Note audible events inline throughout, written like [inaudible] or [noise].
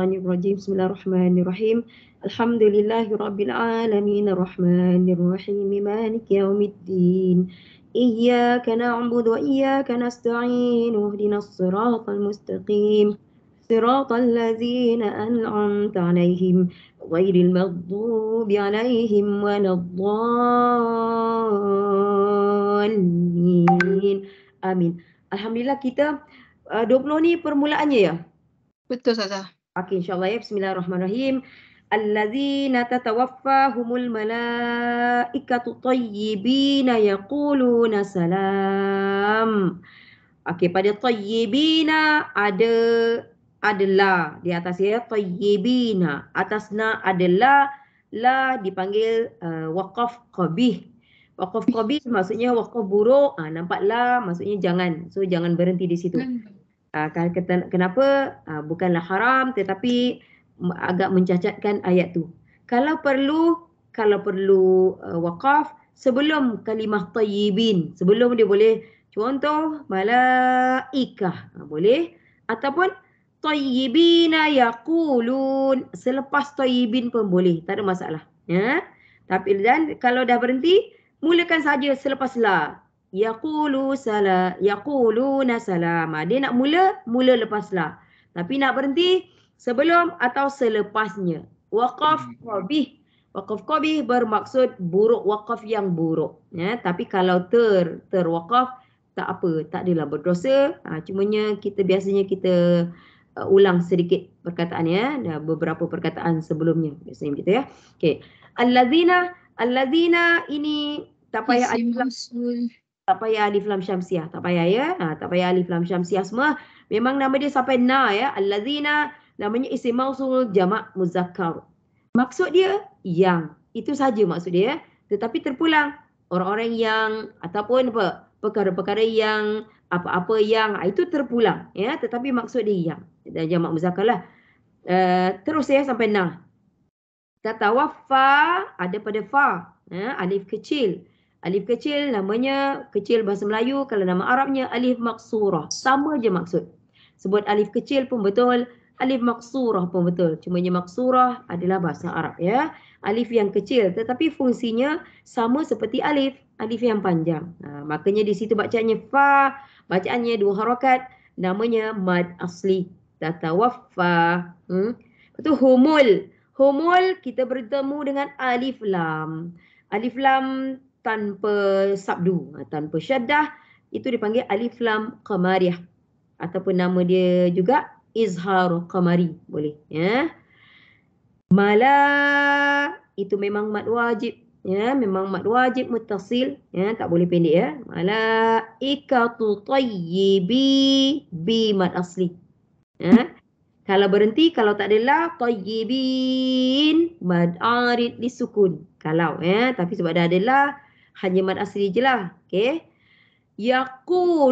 الرجيم بسم الله الرحمن الرحيم الحمد لله رب العالمين الرحمن الرحيم مالك يوم الدين إياك نعبد وإياك نستعين اهدنا الصراط المستقيم صراط الذين أنعمت عليهم غير المغضوب عليهم ولا الضالين آمين الحمد لله كتاب 20 ni permulaannya ya? Betul Ustazah. Okay, insyaAllah ya. Bismillahirrahmanirrahim. Al-lazina tatawaffahumul malaikatu tayyibina yaquluna salam. Okay, pada tayyibina ada adalah di atas ya tayyibina atas adalah la dipanggil uh, waqaf qabih waqaf qabih maksudnya waqaf buruk ah ha, nampak maksudnya jangan so jangan berhenti di situ uh, kenapa uh, bukanlah haram tetapi agak mencacatkan ayat tu kalau perlu kalau perlu uh, waqaf sebelum kalimah tayyibin sebelum dia boleh contoh malaikah boleh ataupun tayyibin yaqulun selepas tayyibin pun boleh tak ada masalah ya tapi dan kalau dah berhenti mulakan saja selepas la yaqulu sala yaquluna salama dia nak mula mula lepaslah. tapi nak berhenti sebelum atau selepasnya waqaf hmm. qabih waqaf qabih bermaksud buruk waqaf yang buruk ya tapi kalau ter ter waqaf tak apa tak adalah berdosa ha, cumanya kita biasanya kita uh, ulang sedikit perkataan ya dah beberapa perkataan sebelumnya biasanya begitu ya okey allazina allazina ini tak payah ajar tak payah alif lam syamsiah tak payah ya ha, tak payah alif lam syamsiah semua memang nama dia sampai na ya allazina namanya isim mausul jamak muzakkar maksud dia yang itu saja maksud dia ya? tetapi terpulang orang-orang yang ataupun apa perkara-perkara yang apa-apa yang ha, itu terpulang ya tetapi maksud dia yang dan jama muzakkar lah uh, terus ya sampai na kata wafa ada pada fa ya, alif kecil Alif kecil namanya kecil bahasa Melayu kalau nama Arabnya alif maksurah. Sama je maksud. Sebut alif kecil pun betul, alif maksurah pun betul. Cuma nya maksurah adalah bahasa Arab ya. Alif yang kecil tetapi fungsinya sama seperti alif, alif yang panjang. Ha, makanya di situ bacaannya fa, bacaannya dua harakat, namanya mad asli. Tatawaffa. Hmm. Itu humul. Humul kita bertemu dengan alif lam. Alif lam tanpa sabdu ha, tanpa syaddah itu dipanggil alif lam qamariyah ataupun nama dia juga izhar qamari boleh ya mala itu memang mad wajib ya memang mad wajib muttasil ya tak boleh pendek ya mala ikatu tayyibi bi mad asli ya kalau berhenti kalau tak adalah tayyibin mad arid disukun kalau ya tapi sebab dah adalah hanya mad asli je lah. Okay. Yaku,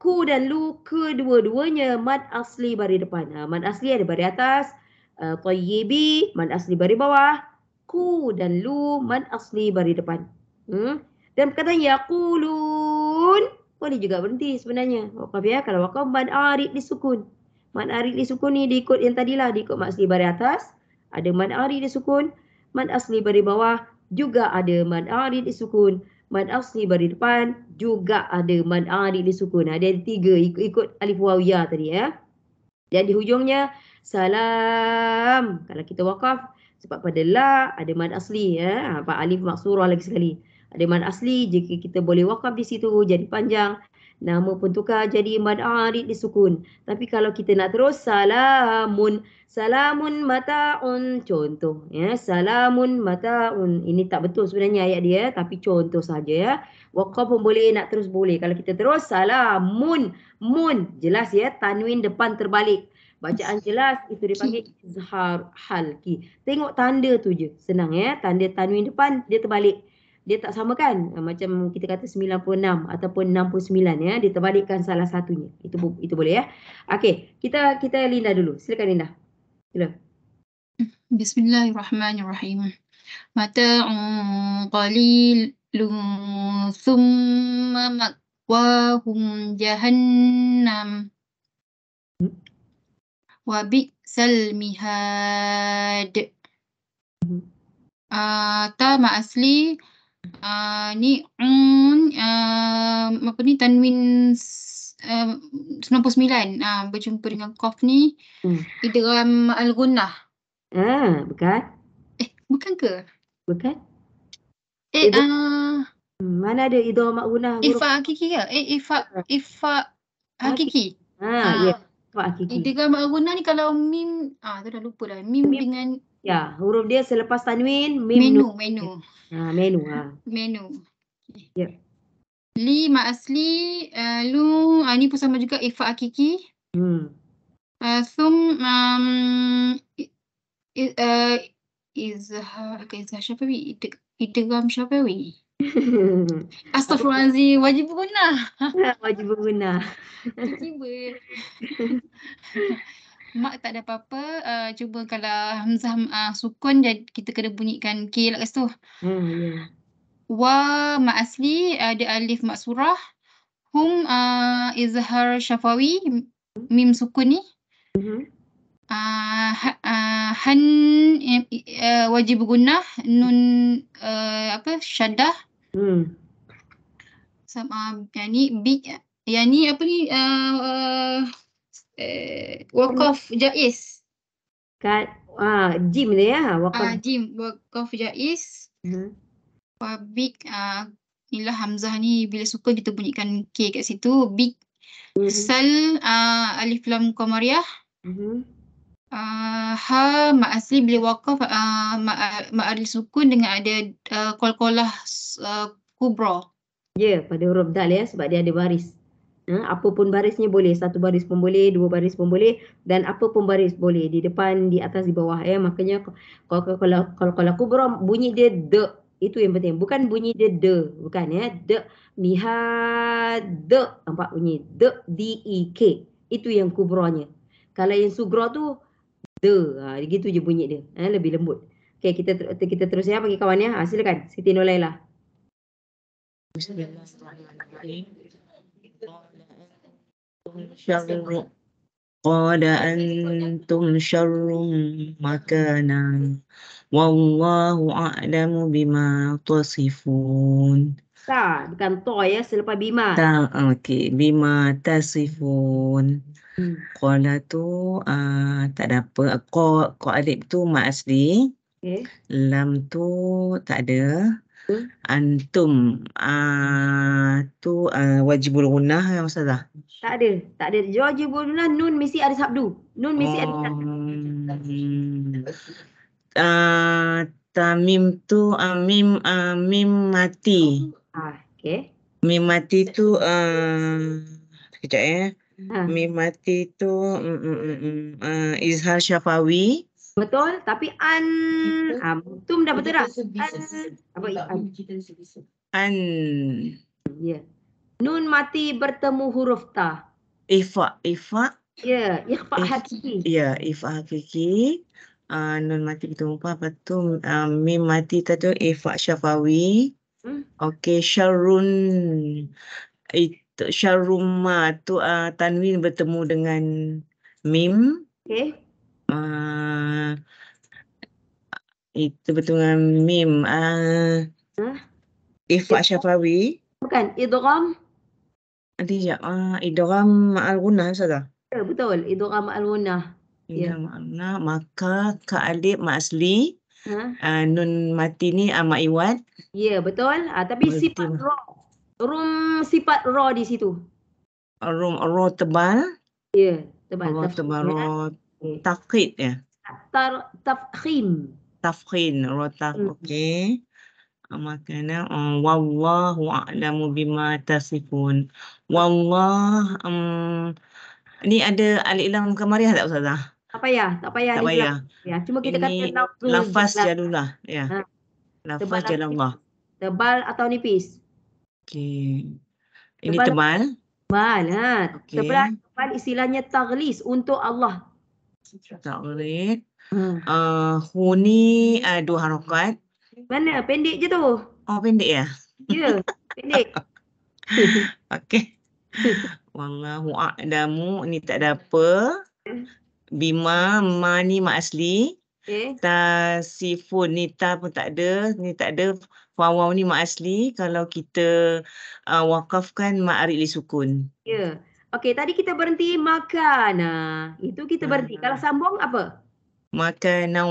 ku dan luku dua-duanya mad asli bari depan. Uh, ah, mad asli ada bari atas. Uh, ah, Toyibi, mad asli bari bawah. Ku dan lu, mad asli bari depan. Hmm? Dan perkataan yakulun boleh juga berhenti sebenarnya. Wakaf ya, kalau wakaf mad arid disukun. Mad arid disukun ni diikut yang tadilah, diikut mad asli bari atas. Ada mad arid disukun, mad asli bari bawah, juga ada mad arid sukun mad asli bari depan juga ada mad arid sukun ada tiga ikut, ikut alif waw tadi ya dan di hujungnya salam kalau kita wakaf sebab pada la ada mad asli ya apa ha, alif maksurah lagi sekali ada mad asli jika kita boleh wakaf di situ jadi panjang nama pun tukar jadi mad arid sukun tapi kalau kita nak terus salamun Salamun mata'un contoh ya salamun mata'un ini tak betul sebenarnya ayat dia tapi contoh saja ya waqaf pun boleh nak terus boleh kalau kita terus salamun mun jelas ya tanwin depan terbalik bacaan jelas itu dipanggil izhar halki tengok tanda tu je senang ya tanda tanwin depan dia terbalik dia tak sama kan macam kita kata 96 ataupun 69 ya dia terbalikkan salah satunya itu itu boleh ya okey kita kita linda dulu silakan linda Sila. Bismillahirrahmanirrahim. Mata'un qalilun thumma makwahum jahannam. Wabi'sal mihad. Mm-hmm. Ta ma'asli uh, ni'un uh, apa ni tanwin uh, 99 uh, berjumpa dengan Kof ni hmm. di dalam Al-Gunnah. Ah, bukan? Eh, bukan ke? Bukan. Eh, eh uh, mana ada idha ma'unah? Ifa hakiki ke? Eh, Ifa ah. Ifa hakiki. Ha, ya. Ifa hakiki. Di dalam ni kalau mim ah tu dah lupa dah. Mim, mim dengan Ya, huruf dia selepas tanwin, mim. Menu, menu. Ha, menu ha. Menu. Ya. Yeah. Li Mak Asli, uh, Lu, uh, ni pun sama juga Ifa Akiki. Hmm. Uh, sum, um, eh, Izhar, uh, Izhar siapa ni? Idegam siapa ni? [laughs] Astaghfirullahaladzim, wajib guna. Ah, wajib guna. Tiba. Mak tak ada apa-apa. Uh, cuba kalau Hamzah uh, sukun, jadi kita kena bunyikan K lah kat situ. Hmm, yeah wa ma asli ada eh, alif maksurah hum uh, izhar syafawi mim sukuni mm -hmm. uh, ah, uh, ha, ah, han uh, wajib guna, nun uh, apa syaddah hmm sama yani bi yani apa ni uh, uh, wakaf jaiz kat ah uh, jim dia ya wakaf, ah uh, jim wakaf jaiz mm -hmm big uh, inilah Hamzah ni bila suka kita bunyikan K kat situ big mm-hmm. sal uh, alif lam komariah mm-hmm. uh, ha ma asli bila wakaf uh, ma, ma sukun dengan ada uh, kol-kolah uh, kubra ya yeah, pada huruf dal ya sebab dia ada baris Ha, apa pun barisnya boleh. Satu baris pun boleh, dua baris pun boleh. Dan apa pun baris boleh. Di depan, di atas, di bawah. ya Makanya kalau kalau kalau kubra bunyi dia dek. Itu yang penting. Bukan bunyi dia de, bukan ya. De miha de nampak bunyi de d e k. Itu yang kubronya. Kalau yang sugro tu de, ha, gitu je bunyi dia. Ha, lebih lembut. Okay kita kita terus ya bagi kawan ya. Ha, silakan. Siti Nolaila. Bismillahirrahmanirrahim. Qala antum syarrum makanan. Wallahu a'lamu bima tasifun. Ta, bukan to ya, selepas bima. Ta, okey. Bima tasifun. Hmm. Qala tu, uh, tak ada apa. Ko, ko alib tu mak asli. Okay. Lam tu tak ada. Hmm? Antum uh, tu uh, wajibul gunah yang masalah? Tak ada. Tak ada. Wajibul gunah nun mesti ada sabdu. Nun mesti oh. ada sabdu. Oh. Ah, tamim tu amim ah, uh, ah, amim uh, mati. Ah, okey. Mim mati tu uh, kejap ya. Eh. Ha. Mim mati tu mm, mm, mm, uh, Izhar Syafawi. Betul, tapi an tu dah betul dah. Apa an... an. Ya. Nun mati bertemu huruf ta. Ifa, ifa. Ya, ifa hakiki. Ya, ifa hakiki uh, non mati kita umpah lepas tu uh, ah, mim mati tadi ifa syafawi hmm? okey syarun itu syaruma tu uh, tanwin bertemu dengan mim okey uh, itu bertemu dengan mim uh, ifa syafawi bukan idgham nanti jap uh, idgham al-gunnah saja Ya, betul. Idgham al-gunnah. Ya. makna maka Kak Alip Mak Asli. Ha? Uh, nun mati ni uh, ah, Mak Iwan. Ya, betul. Uh, tapi betul. sifat ro. Rum sifat ro di situ. Rum ro tebal. Ya, tebal. Ro tebal, ya. ro eh. takhid ya. Tar, tafkhim. Tafkhim, ro tak. Hmm. Okey. Makanya, um, Wallahu a'lamu bima tasifun. Wallah, um, Ni ada alilam kemari tak Ustazah? Tak payah, tak payah. Tak Ya, cuma kita Ini kata nafas dulu. Nafas je dulu lah. Ya. Ha. Nafas je Allah. Tebal atau nipis? Okey. Ini tebal. Tebal, tebal ha. Okay. Tebal, tebal istilahnya taglis untuk Allah. Taglis. Hmm. Uh, huni uh, dua harokat. Mana? Pendek je tu. Oh, pendek ya? Ya, pendek. [laughs] Okey. [laughs] Wallahu a'damu. ni tak ada apa. Hmm. Bima, Ma ni Mak Asli. Okay. Ta, Sifun, Nita pun tak ada. Ni tak ada. Fawaw ni Mak Asli. Kalau kita uh, wakafkan Mak Arili Sukun. Ya. Yeah. Okey, tadi kita berhenti makan. Ah, itu kita berhenti. Ah. Kalau sambung apa? Makan nau.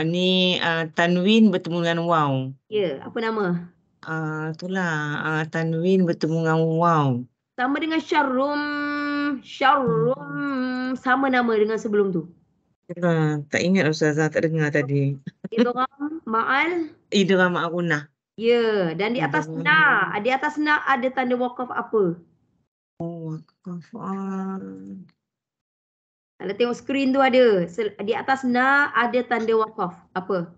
Ini uh, Tanwin bertemu dengan Wow. Ya, yeah. apa nama? Uh, itulah. Uh, tanwin bertemu dengan Wow. Sama dengan Syarum. Syarum sama nama dengan sebelum tu. Ha, tak ingat Ustazah, tak dengar Idram, tadi. Idram Ma'al. Idram Ma'arunah. Ya, dan di atas Idram. na, di atas na ada tanda wakaf apa? Oh, wakaf. Kalau tengok skrin tu ada, di atas na ada tanda wakaf apa?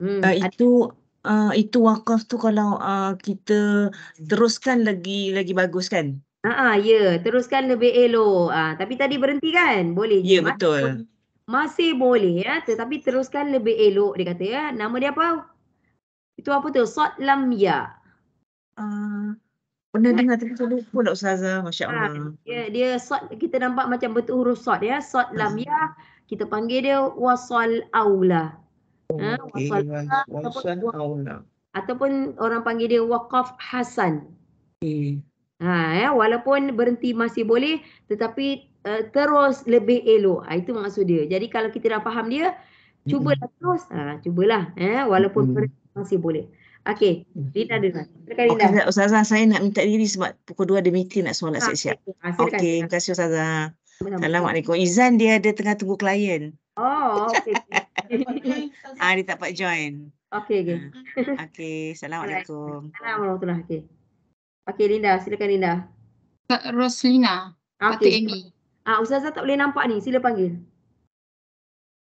Hmm, uh, itu uh, itu wakaf tu kalau uh, kita teruskan lagi lagi bagus kan? Ah uh ya. Yeah. Teruskan lebih elok. Uh, tapi tadi berhenti kan? Boleh. Ya, yeah, betul. Masih boleh ya. Tetapi teruskan lebih elok dia kata ya. Nama dia apa? Itu apa tu? Sot Lam Ya. Uh, pernah dengar tapi saya lupa lah Ustazah. Masya Allah. Uh, dia, ya, dia sot. Kita nampak macam betul huruf sot ya. Sot Lam Ya. Kita panggil dia wasal Aula. Oh, ha? Wasol eh, Aula. Ataupun, ataupun orang panggil dia wakaf Hasan. Okay. Eh. Ha, eh, walaupun berhenti masih boleh tetapi uh, terus lebih elok. Ha, itu maksud dia. Jadi kalau kita dah faham dia, cubalah hmm. terus. Ha, cubalah eh, walaupun hmm. berhenti masih boleh. Okey, Rina dengar. Silakan Ustazah, saya nak minta diri sebab pukul 2 ada meeting nak semua nak ah, siap-siap. Ha, Okey, ah, terima kasih Ustazah. Assalamualaikum. Izan dia ada tengah tunggu klien. Oh, okey. [laughs] ah, dia tak dapat join. Okey, okey. Ah, okey, Assalamualaikum. Assalamualaikum. Okey. Okey Linda, silakan Linda. Kak Roslina, okay. Ah, ha, Ustazah tak boleh nampak ni, sila panggil.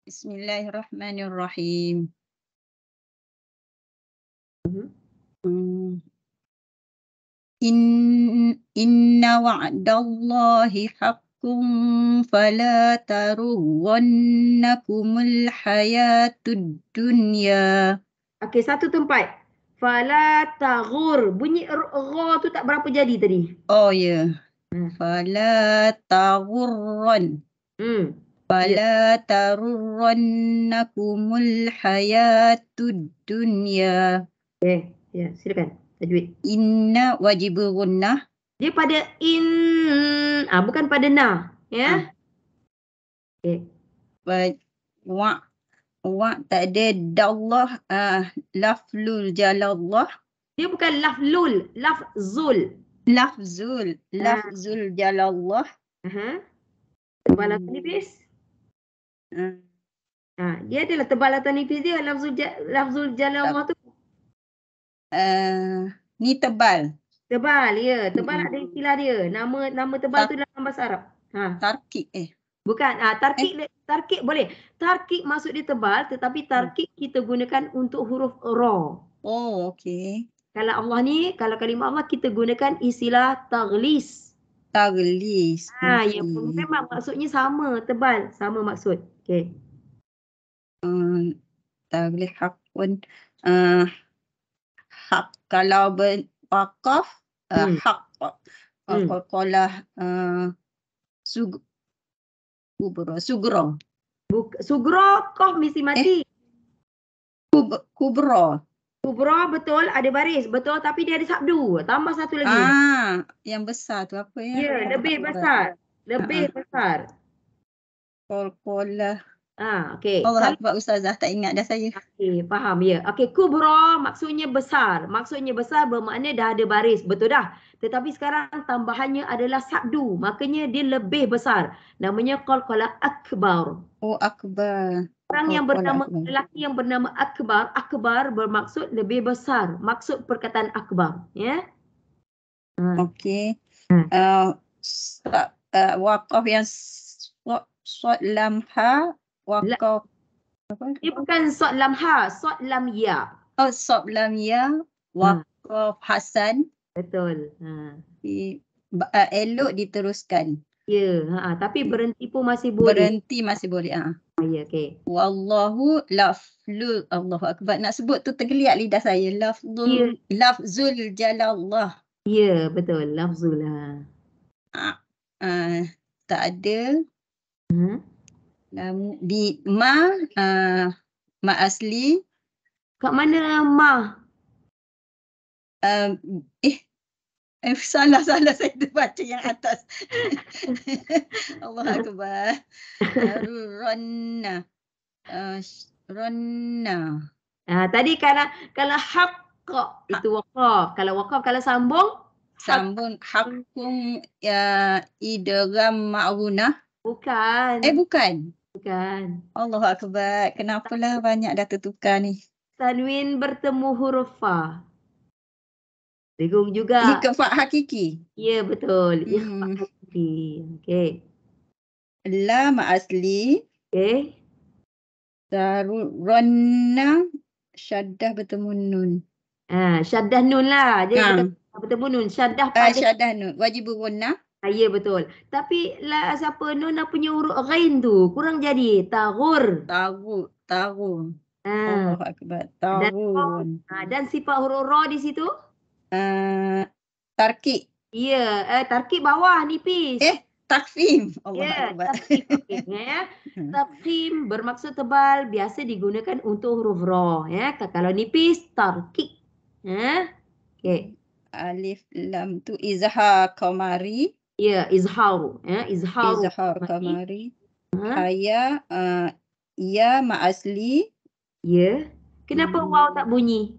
Bismillahirrahmanirrahim. Mhm. Hmm. In, inna wa'dallahi haq فلا تروونكم الحياة الدنيا. Okay satu tempat. Fala taghur. Bunyi ro tu tak berapa jadi tadi. Oh ya. Yeah. Hmm. Fala taghurran. Hmm. Fala yeah. tarurannakumul hayatud dunya. Okay. Eh, ya, yeah. silakan. Tajwid. Inna wajibunna. Dia pada in ah bukan pada na, ya. Yeah. Hmm. Ah. Okay. Baik. Wa wa tak ada dallah uh, ah, laflul jalallah dia bukan laflul lafzul lafzul ah. lafzul uh. jalallah tebal atau nipis uh. ha, dia adalah tebal atau nipis dia lafzul, lafzul jalallah uh. tu uh, ni tebal tebal ya tebal uh. ada istilah dia nama nama tebal Tar tu dalam bahasa Arab ha. tarkik eh Bukan uh, tarkik eh? tarkik boleh. Tarkik maksud dia tebal tetapi tarkik hmm. kita gunakan untuk huruf ro. Oh, okey. Kalau Allah ni, kalau kalimah Allah kita gunakan istilah taglis. Taglis. Ha, okay. ya memang maksudnya sama, tebal, sama maksud. Okey. Taglis um, hak pun uh, hak kalau ben, wakaf uh, hmm. hak. Uh, hmm. Kalau uh, Kubro. Sugro. Buk, sugro koh mesti eh? mati. Eh. Kub, kubro. Kubro betul ada baris. Betul tapi dia ada sabdu. Tambah satu lagi. Ah, yang besar tu apa ya? Ya, yeah, lebih besar. Lebih ah. ah. besar. Kol-kolah. Ha, okay. Allah pak ustazah tak ingat dah saya. Okay, faham ya. Okay, Kubro maksudnya besar. Maksudnya besar bermakna dah ada baris. Betul dah. Tetapi sekarang tambahannya adalah sabdu. Makanya dia lebih besar. Namanya kol-kola akbar. Oh akbar. Orang yang bernama lelaki yang bernama Akbar, Akbar bermaksud lebih besar. Maksud perkataan Akbar, ya? Yeah? Ha. Hmm. Okey. Hmm. Uh, uh, Wakaf yang suat lamha Wakaf. Ini bukan Sot Lam Ha, Sot Lam Ya. Oh, Sot Lam Ya, Wakaf hmm. Hasan. Betul. Ha. Uh, elok diteruskan. Ya, ha, ha. tapi berhenti pun masih boleh. Berhenti masih boleh. Ha. Ah. Ha. Ya, okey. Wallahu lafzul Allahu akbar. Nak sebut tu tergeliat lidah saya. Lafzul ya. lafzul jalallah. Ya, betul. Lafzul ha. Ah, uh, tak ada. Hmm um, di Ma, uh, Ma asli. Kat mana Ma? Um, eh, eh salah salah [laughs] saya terbaca yang atas. [laughs] Allah akbar. Uh, Ronna. Eh, Ronna. Ah, tadi karena kalau hak kok itu wakaf. Kalau wakaf kalau sambung sambung hakum ya idgham ma'runah. Bukan. Eh bukan. Kan. Allah akbar. Kenapalah banyak dah tertukar ni. Tanwin bertemu huruf fa. Bingung juga. Ikut fa hakiki. Ya betul. Ya hmm. fa hakiki. Okey. Lam asli. Okey. Darunna syaddah bertemu nun. Ah, syaddah nun lah. Jadi ha. bertemu nun. Syaddah ah, pada uh, syaddah nun. Wajib berunnah. Ya betul. Tapi la siapa Nona punya huruf ghain tu kurang jadi tagur. Tagu, tagu. Ah. Oh, akbar. Tahun. Dan, ah, dan sifat huruf ra di situ? Uh, tarkik. Ya, yeah. eh, tarkik bawah nipis. Eh, takfim. Oh, ya, yeah, takfim. ya. Hmm. Takfim bermaksud tebal biasa digunakan untuk huruf ra. Ya, kalau nipis, tarkik. Ya. Yeah. Okay. Alif lam tu izha komari. Ya, yeah, izharu. Yeah, izharu. Izhar kamari. Haya, eh, ya ma'asli. Ya. Yeah. Kenapa hmm. waw tak bunyi?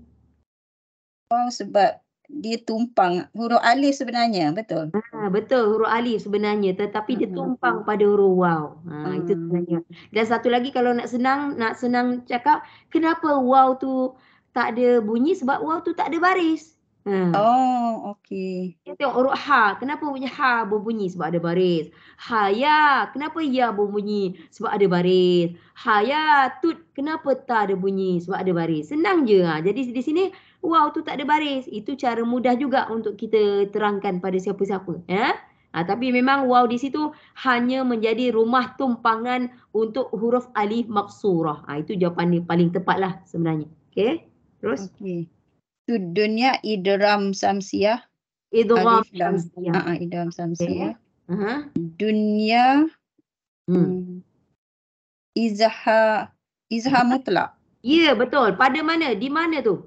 Waw sebab dia tumpang huruf alif sebenarnya, betul? Ha, betul, huruf alif sebenarnya. Tetapi dia hmm. tumpang pada huruf waw. Ha, hmm. Itu sebenarnya. Dan satu lagi kalau nak senang, nak senang cakap, kenapa waw tu tak ada bunyi? Sebab waw tu tak ada baris. Hmm. Oh, okey. Kita tengok huruf ha. Kenapa bunyi ha berbunyi sebab ada baris? Ha ya. Kenapa ya berbunyi sebab ada baris? Ha ya tut. Kenapa ta ada bunyi sebab ada baris? Senang je. Ha. Jadi di sini wow tu tak ada baris. Itu cara mudah juga untuk kita terangkan pada siapa-siapa. Ya? Ha, tapi memang wow di situ hanya menjadi rumah tumpangan untuk huruf alif maksurah. Ha, itu jawapan paling tepat lah sebenarnya. Okey. Terus. Okey tu dunia idram samsiah idram samsiah ha ah, ah, idram samsiah okay. uh eh, -huh. dunia hmm. hmm izha izha mutlak ya yeah, betul pada mana di mana tu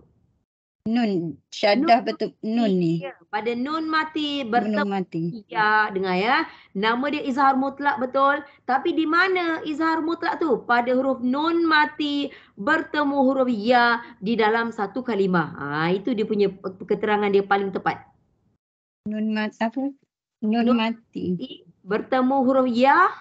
Nun syadah betul nun ni. Ya, pada nun mati bertemu nun mati. Ya, dengar ya. Nama dia izhar mutlak betul, tapi di mana izhar mutlak tu? Pada huruf nun mati bertemu huruf ya di dalam satu kalimah. Ha, itu dia punya keterangan dia paling tepat. Nun mati apa? Nun, nun mati. Bertemu huruf ya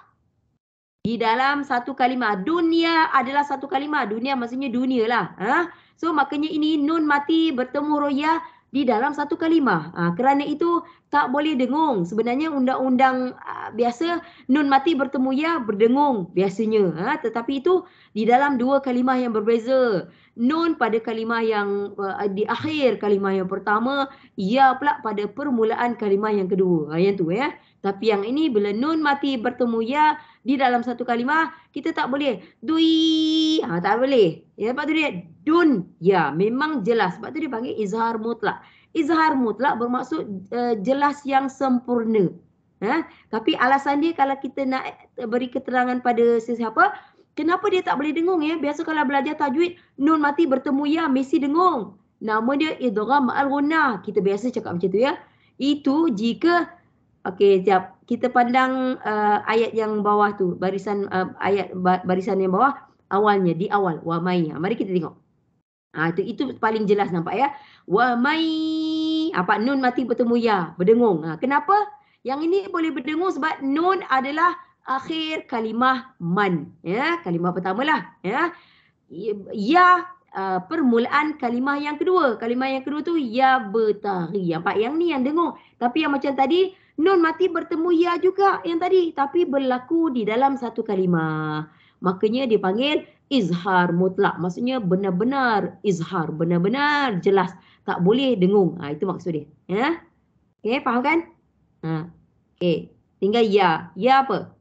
di dalam satu kalimah. Dunia adalah satu kalimah. Dunia maksudnya dunia lah. Ha? So makanya ini nun mati bertemu royah di dalam satu kalimah. Ha, kerana itu tak boleh dengung. Sebenarnya undang-undang uh, biasa nun mati bertemu ya berdengung biasanya. Ha, tetapi itu di dalam dua kalimah yang berbeza. Nun pada kalimah yang uh, di akhir kalimah yang pertama, ya pula pada permulaan kalimah yang kedua. Ha, yang tu ya. Tapi yang ini bila nun mati bertemu ya di dalam satu kalimah kita tak boleh dui ha, tak boleh ya sebab tu dia dun ya memang jelas sebab tu dia panggil izhar mutlak izhar mutlak bermaksud uh, jelas yang sempurna ha? tapi alasan dia kalau kita nak beri keterangan pada sesiapa kenapa dia tak boleh dengung ya biasa kalau belajar tajwid nun mati bertemu ya mesti dengung nama dia idgham al kita biasa cakap macam tu ya itu jika Okey, jap. Kita pandang uh, ayat yang bawah tu, barisan uh, ayat barisan yang bawah awalnya di awal wa mai. Ha, mari kita tengok. Ha, itu itu paling jelas nampak ya. Wa mai. Apa ha, nun mati bertemu ya, berdengung. Ha, kenapa? Yang ini boleh berdengung sebab nun adalah akhir kalimah man, ya, kalimah pertamalah, ya. Ya uh, permulaan kalimah yang kedua. Kalimah yang kedua tu ya betari. Nampak ha, yang ni yang dengung. Tapi yang macam tadi Nun mati bertemu ya juga yang tadi tapi berlaku di dalam satu kalimah. Makanya dipanggil izhar mutlak. Maksudnya benar-benar izhar, benar-benar jelas. Tak boleh dengung. Ha, itu maksud dia. Ya? Okey, faham kan? Ha. Okey. Tinggal ya. Ya apa?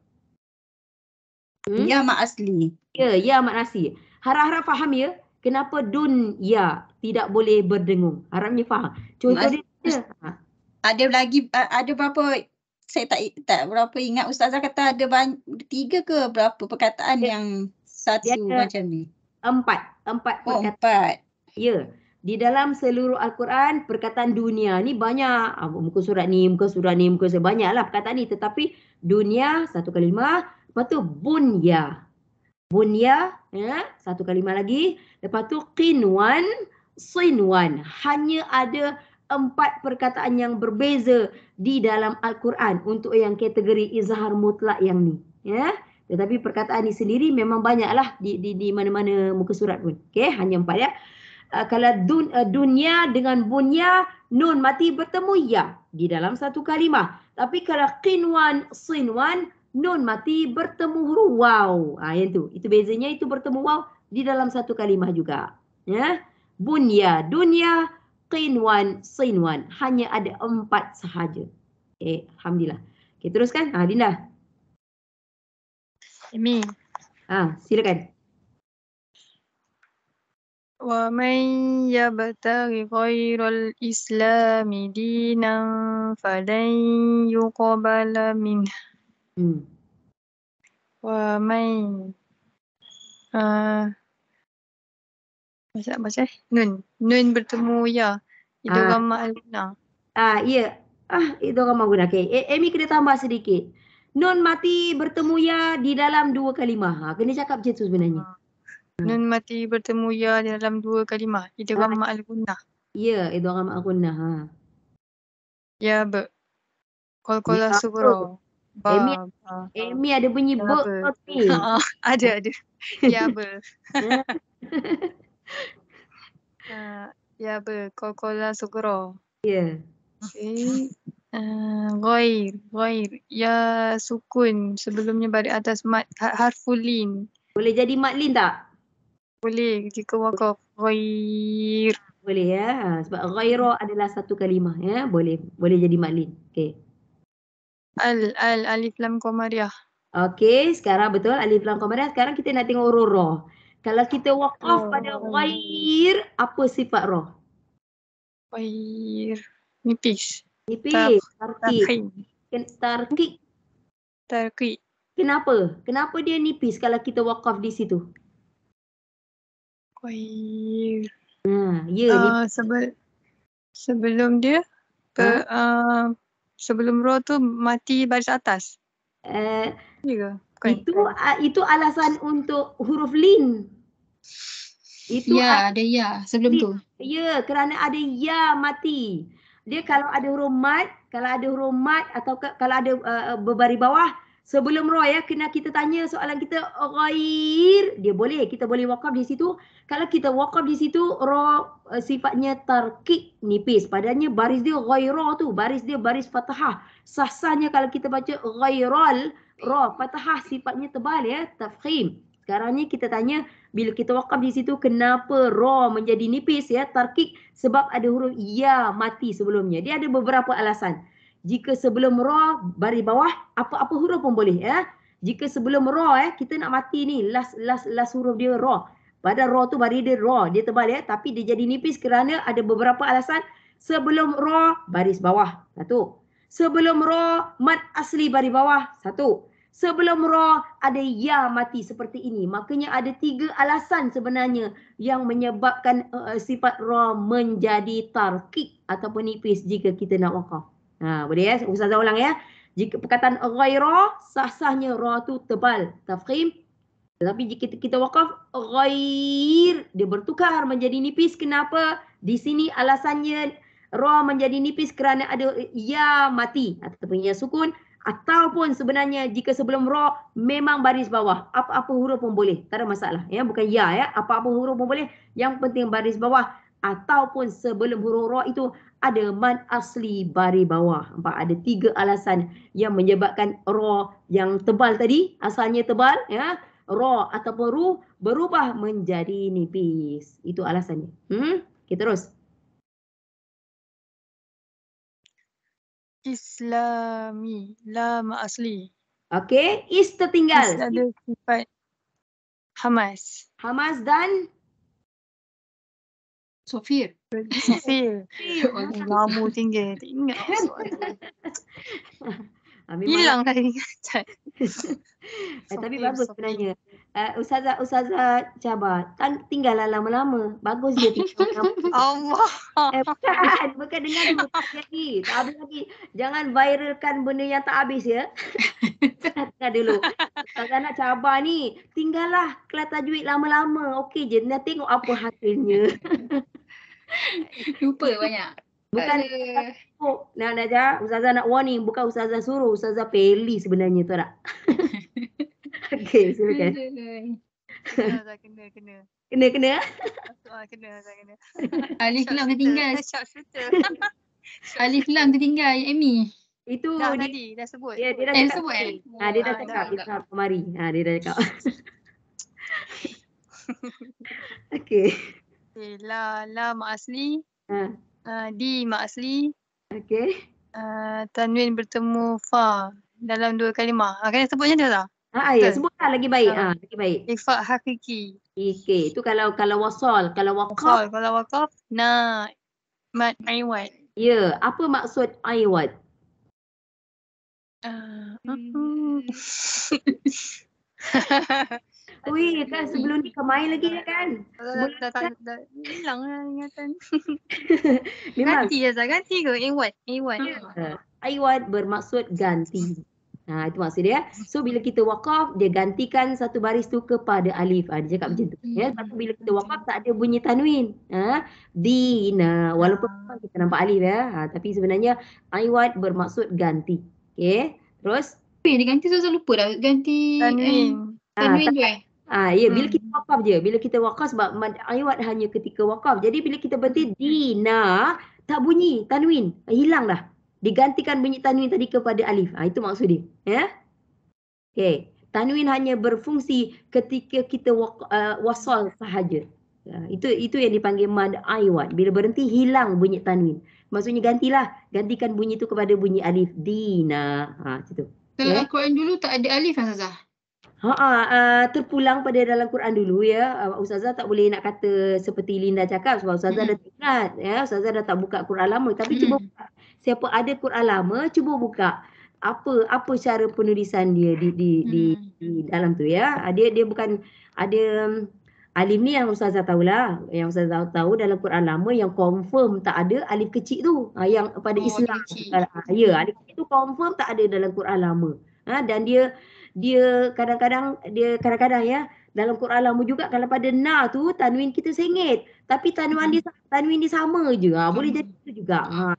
Hmm? Ya mak asli. Ya, ya mak nasi. Harap-harap faham ya. Kenapa dun ya tidak boleh berdengung. Harapnya faham. Contoh dia. Ha ada lagi ada berapa saya tak tak berapa ingat ustazah kata ada banyak, tiga ke berapa perkataan dia, ya. yang satu macam ni empat empat oh, perkataan empat. ya di dalam seluruh Al-Quran, perkataan dunia ni banyak. Ah, muka surat ni, muka surat ni, muka surat banyaklah perkataan ni. Tetapi dunia satu kalimah. Lepas tu bunya. Bunya, ya, satu kalimah lagi. Lepas tu qinwan, sinwan. Hanya ada empat perkataan yang berbeza di dalam Al-Quran untuk yang kategori izhar mutlak yang ni. Ya. Tetapi perkataan ni sendiri memang banyaklah di di di mana-mana muka surat pun. Okey, hanya empat ya. Uh, kalau dun, uh, dunia dengan bunya nun mati bertemu ya di dalam satu kalimah. Tapi kalau qinwan sinwan nun mati bertemu huruf waw. Ah ha, yang tu. Itu bezanya itu bertemu waw di dalam satu kalimah juga. Ya. Bunya dunia, dunia qinwan sinwan hanya ada empat sahaja. Eh, alhamdulillah. Okay, teruskan. Ha Dinda. Amy. Ha, silakan. Wa man yabtaghi ghayral islam dinan falan yuqbala min. Hmm. Wa man ha, Masa nak eh? Nun. Nun bertemu ya. itu ah. guna Ah, ya. Yeah. Ah, itu orang guna nak. Okay. Amy kena tambah sedikit. Nun mati bertemu ya di dalam dua kalimah. Ha, kena cakap macam tu sebenarnya. Ha. Nun mati bertemu ya di dalam dua kalimah. Itu orang ha. ma'al gunnah. Ya, itu orang guna Ha. Ya, be. Kol-kolah suburo. Amy, Amy ada bunyi ya, be. Ha. [laughs] ada, ada. Ya, be. [laughs] Ya uh, ya apa? Coca-Cola Sugro. Ya. Yeah. Okay. Uh, Roir. Roir. Ya Sukun. Sebelumnya balik atas Mat ha, Harfulin. Boleh jadi Mat Lin tak? Boleh. Jika wakaf. Roir. Boleh ya. Sebab Roiro adalah satu kalimah. Ya. Boleh. Boleh jadi Mat Lin. Okay. Al, al, alif lam komariah. Okay, sekarang betul alif lam komariah. Sekarang kita nak tengok roro. Kalau kita wakaf oh. pada wair, apa sifat roh? Wair. Nipis. Nipis. Tarkik. Tarkik. Tarkik. Kenapa? Kenapa dia nipis kalau kita walk off di situ? Wair. Ha, ya, uh, sebel sebelum dia ke, uh, sebelum roh tu mati baris atas. Eh, uh, Betul. Itu uh, itu alasan untuk huruf lin. Itu ya, ada ya sebelum lin. tu. Ya, kerana ada ya mati. Dia kalau ada huruf mat, kalau ada huruf mat atau ke, kalau ada uh, berbaris bawah sebelum ro ya kena kita tanya soalan kita ghair dia boleh kita boleh wakaf di situ kalau kita wakaf di situ ro uh, sifatnya tarkik nipis padanya baris dia ghairah tu baris dia baris fathah sah-sahnya kalau kita baca ghairal Roh, fathah sifatnya tebal ya, eh, tafkhim. Sekarang ni kita tanya bila kita wakaf di situ kenapa roh menjadi nipis ya, tarkik sebab ada huruf ya mati sebelumnya. Dia ada beberapa alasan. Jika sebelum roh baris bawah apa-apa huruf pun boleh ya. Jika sebelum roh eh kita nak mati ni last last last huruf dia roh. Pada roh tu baris dia roh, dia tebal ya eh, tapi dia jadi nipis kerana ada beberapa alasan sebelum roh baris bawah. Satu. Sebelum ro mat asli dari bawah. Satu. Sebelum ro ada ya mati seperti ini. Makanya ada tiga alasan sebenarnya yang menyebabkan uh, sifat ro menjadi tarkik ataupun nipis jika kita nak wakaf. Ha, boleh ya? Ustazah ulang ya. Jika perkataan ghaira, sah-sahnya ra tu tebal. Tafkhim. Tetapi jika kita, kita wakaf, ghair, dia bertukar menjadi nipis. Kenapa? Di sini alasannya ra menjadi nipis kerana ada ya mati ataupun ya sukun ataupun sebenarnya jika sebelum ra memang baris bawah apa-apa huruf pun boleh tak ada masalah ya bukan ya ya apa-apa huruf pun boleh yang penting baris bawah ataupun sebelum huruf ra itu ada mad asli baris bawah. Nampak ada tiga alasan yang menyebabkan ra yang tebal tadi asalnya tebal ya ra ataupun ru berubah menjadi nipis. Itu alasannya. Hmm? Kita terus. Islami. Lam asli. Okey. Is tertinggal. Hamas. Hamas dan? Sofir. Sofir. Lama tinggal, Tak [laughs] Hilang dah [laughs] eh, tapi bagus sebenarnya uh, Ustazah, Ustazah Jabar tan- tinggallah lama-lama. Bagus dia tinggal. [laughs] Allah. Eh, bukan, bukan dengan dulu. Tak lagi. Tak habis lagi. Jangan viralkan benda yang tak habis ya. Tengah dulu. Ustazah nak cabar ni. Tinggallah kelas tajwid lama-lama. Okey je. Nak tengok apa hasilnya. Lupa banyak. Bukan uh, nak nak jah, Ustazah nak warning, bukan Ustazah suruh, Ustazah peli sebenarnya tu tak? [laughs] [laughs] Okay, silakan. Kena, kena. Kena, [laughs] kena. Kena, kena. Kena, ah, kena. Kena, kena. [laughs] Alif Lam tertinggal Alif Lam tertinggal Amy Itu Dah Dia tadi dah sebut yeah, ya, eh, eh? ah, ah, dia dah cakap, sebut eh ha, Dia dah cakap Dia dah kemari ha, Dia dah cakap Okay Okay La La Mak Asli ha. Uh, di Mak Asli Okay uh, Tanwin bertemu Fa Dalam dua kalimah uh, Kan sebutnya dia tak? Ha ah, ya sebutlah lagi baik ha, ha lagi baik. Sifat hakiki. Okey itu kalau kalau wasal kalau waqaf. Wasal kalau waqaf na mad aiwat. Ya yeah. apa maksud aiwat? Ah, hmm. uh-huh. [laughs] Wih, kan sebelum ni kemain lagi ya kan? Sebelum dah, dah, hilang lah ingatan. [laughs] Memang. Ganti ya, Zah. Ganti ke? Iwat. Iwat. Iwat bermaksud ganti. Hmm. Ha, itu maksud dia. So bila kita wakaf, dia gantikan satu baris tu kepada alif. Ha, dia cakap macam tu. Ya? Hmm. Tapi bila kita wakaf, tak ada bunyi tanwin. Ha? Dina. Walaupun ah. kita nampak alif ya. Ha, tapi sebenarnya, aiwat bermaksud ganti. Okay. Terus. Apa yang eh, diganti? Saya lupa dah. Ganti tanwin. Eh, tanwin ha, tu eh. Ha, ya, bila hmm. kita wakaf je. Bila kita wakaf sebab aiwat hanya ketika wakaf. Jadi bila kita berhenti, hmm. Dina, tak bunyi. Tanwin. Hilang dah digantikan bunyi tanwin tadi kepada alif. Ha, itu maksud dia. Ya? Okay. Tanwin hanya berfungsi ketika kita wak, uh, wasal sahaja. Ya, itu itu yang dipanggil mad aywan. Bila berhenti hilang bunyi tanwin. Maksudnya gantilah, gantikan bunyi itu kepada bunyi alif dina. Ha situ. Dalam okay. Ya? Quran dulu tak ada alif Ustazah. Ha, ha uh, terpulang pada dalam Quran dulu ya. Uh, Ustazah tak boleh nak kata seperti Linda cakap sebab Ustazah hmm. dah tingkat ya. Ustazah dah tak buka Quran lama tapi hmm. cuba buka siapa ada Quran lama cuba buka apa apa cara penulisan dia di di hmm. di dalam tu ya Ada ah, dia bukan ada um, alif ni yang ustazah tahulah yang ustazah tahu dalam Quran lama yang confirm tak ada alif kecil tu ah, yang pada oh, Islam kecil. Ah, ya alif kecil tu confirm tak ada dalam Quran lama ha dan dia dia kadang-kadang dia kadang-kadang ya dalam Quran lama juga kalau pada na tu tanwin kita sengit tapi tanwin hmm. dia tanwin dia sama je ha boleh hmm. jadi tu juga ha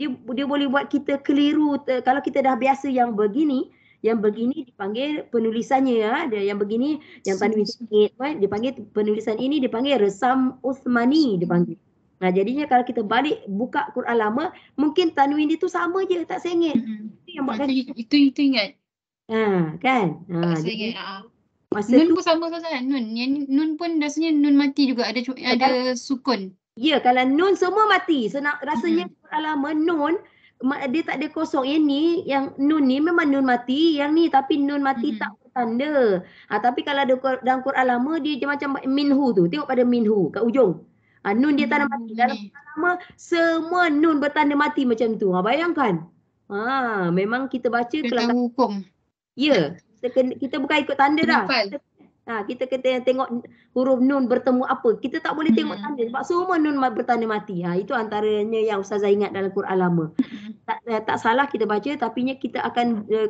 dia dia boleh buat kita keliru uh, kalau kita dah biasa yang begini yang begini dipanggil penulisannya ya dia yang begini yang tanwin sikit kan dipanggil penulisan ini dipanggil resam Uthmani dipanggil nah jadinya kalau kita balik buka Quran lama mungkin tanwin dia tu sama je tak sengit mm-hmm. itu yang buatkan itu, itu ingat ha kan ha sengit ah. Masa nun tu, pun sama sahaja nun. Yang nun pun rasanya nun mati juga ada ada sukun. Ya kalau nun semua mati. Senang, rasanya hmm lama nun dia tak ada kosong yang ni yang nun ni memang nun mati yang ni tapi nun mati hmm. tak bertanda ha, tapi kalau ada dalam Quran lama dia, dia macam minhu tu tengok pada minhu kat ujung ha, nun dia hmm. tanda mati dalam Quran lama semua nun bertanda mati macam tu ha, bayangkan ha, memang kita baca kita hukum ya kita, kita bukan ikut tanda dah kita, Ha, kita kata yang tengok huruf nun bertemu apa. Kita tak boleh tengok hmm. tanda sebab semua nun bertanda mati. Ha, itu antaranya yang Ustazah ingat dalam Quran lama. [laughs] tak, eh, tak salah kita baca tapi kita akan eh,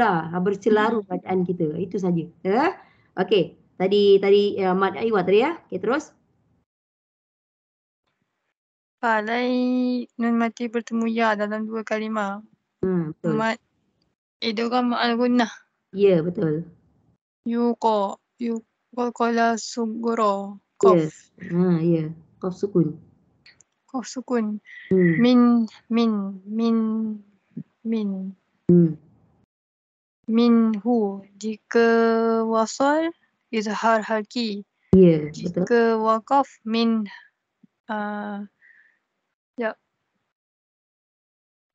lah bercelaru hmm. bacaan kita. Itu saja. Ya. Okey. Tadi tadi eh, Mat Aiwa tadi ya. Okey terus. Palai nun mati bertemu ya dalam dua kalimah. Hmm, betul. Mat Idogam al-gunnah. Ya, betul. Yuko. Yuko kala suguro. Kof. Yes. Ha, ah, yeah. Kof sukun. Kof sukun. Hmm. Min, min, min, min. Hmm. Min hu. Jika wasal, izhar haki. Ya, yeah, Jika betul. wakaf, min. Uh, ya. Yeah.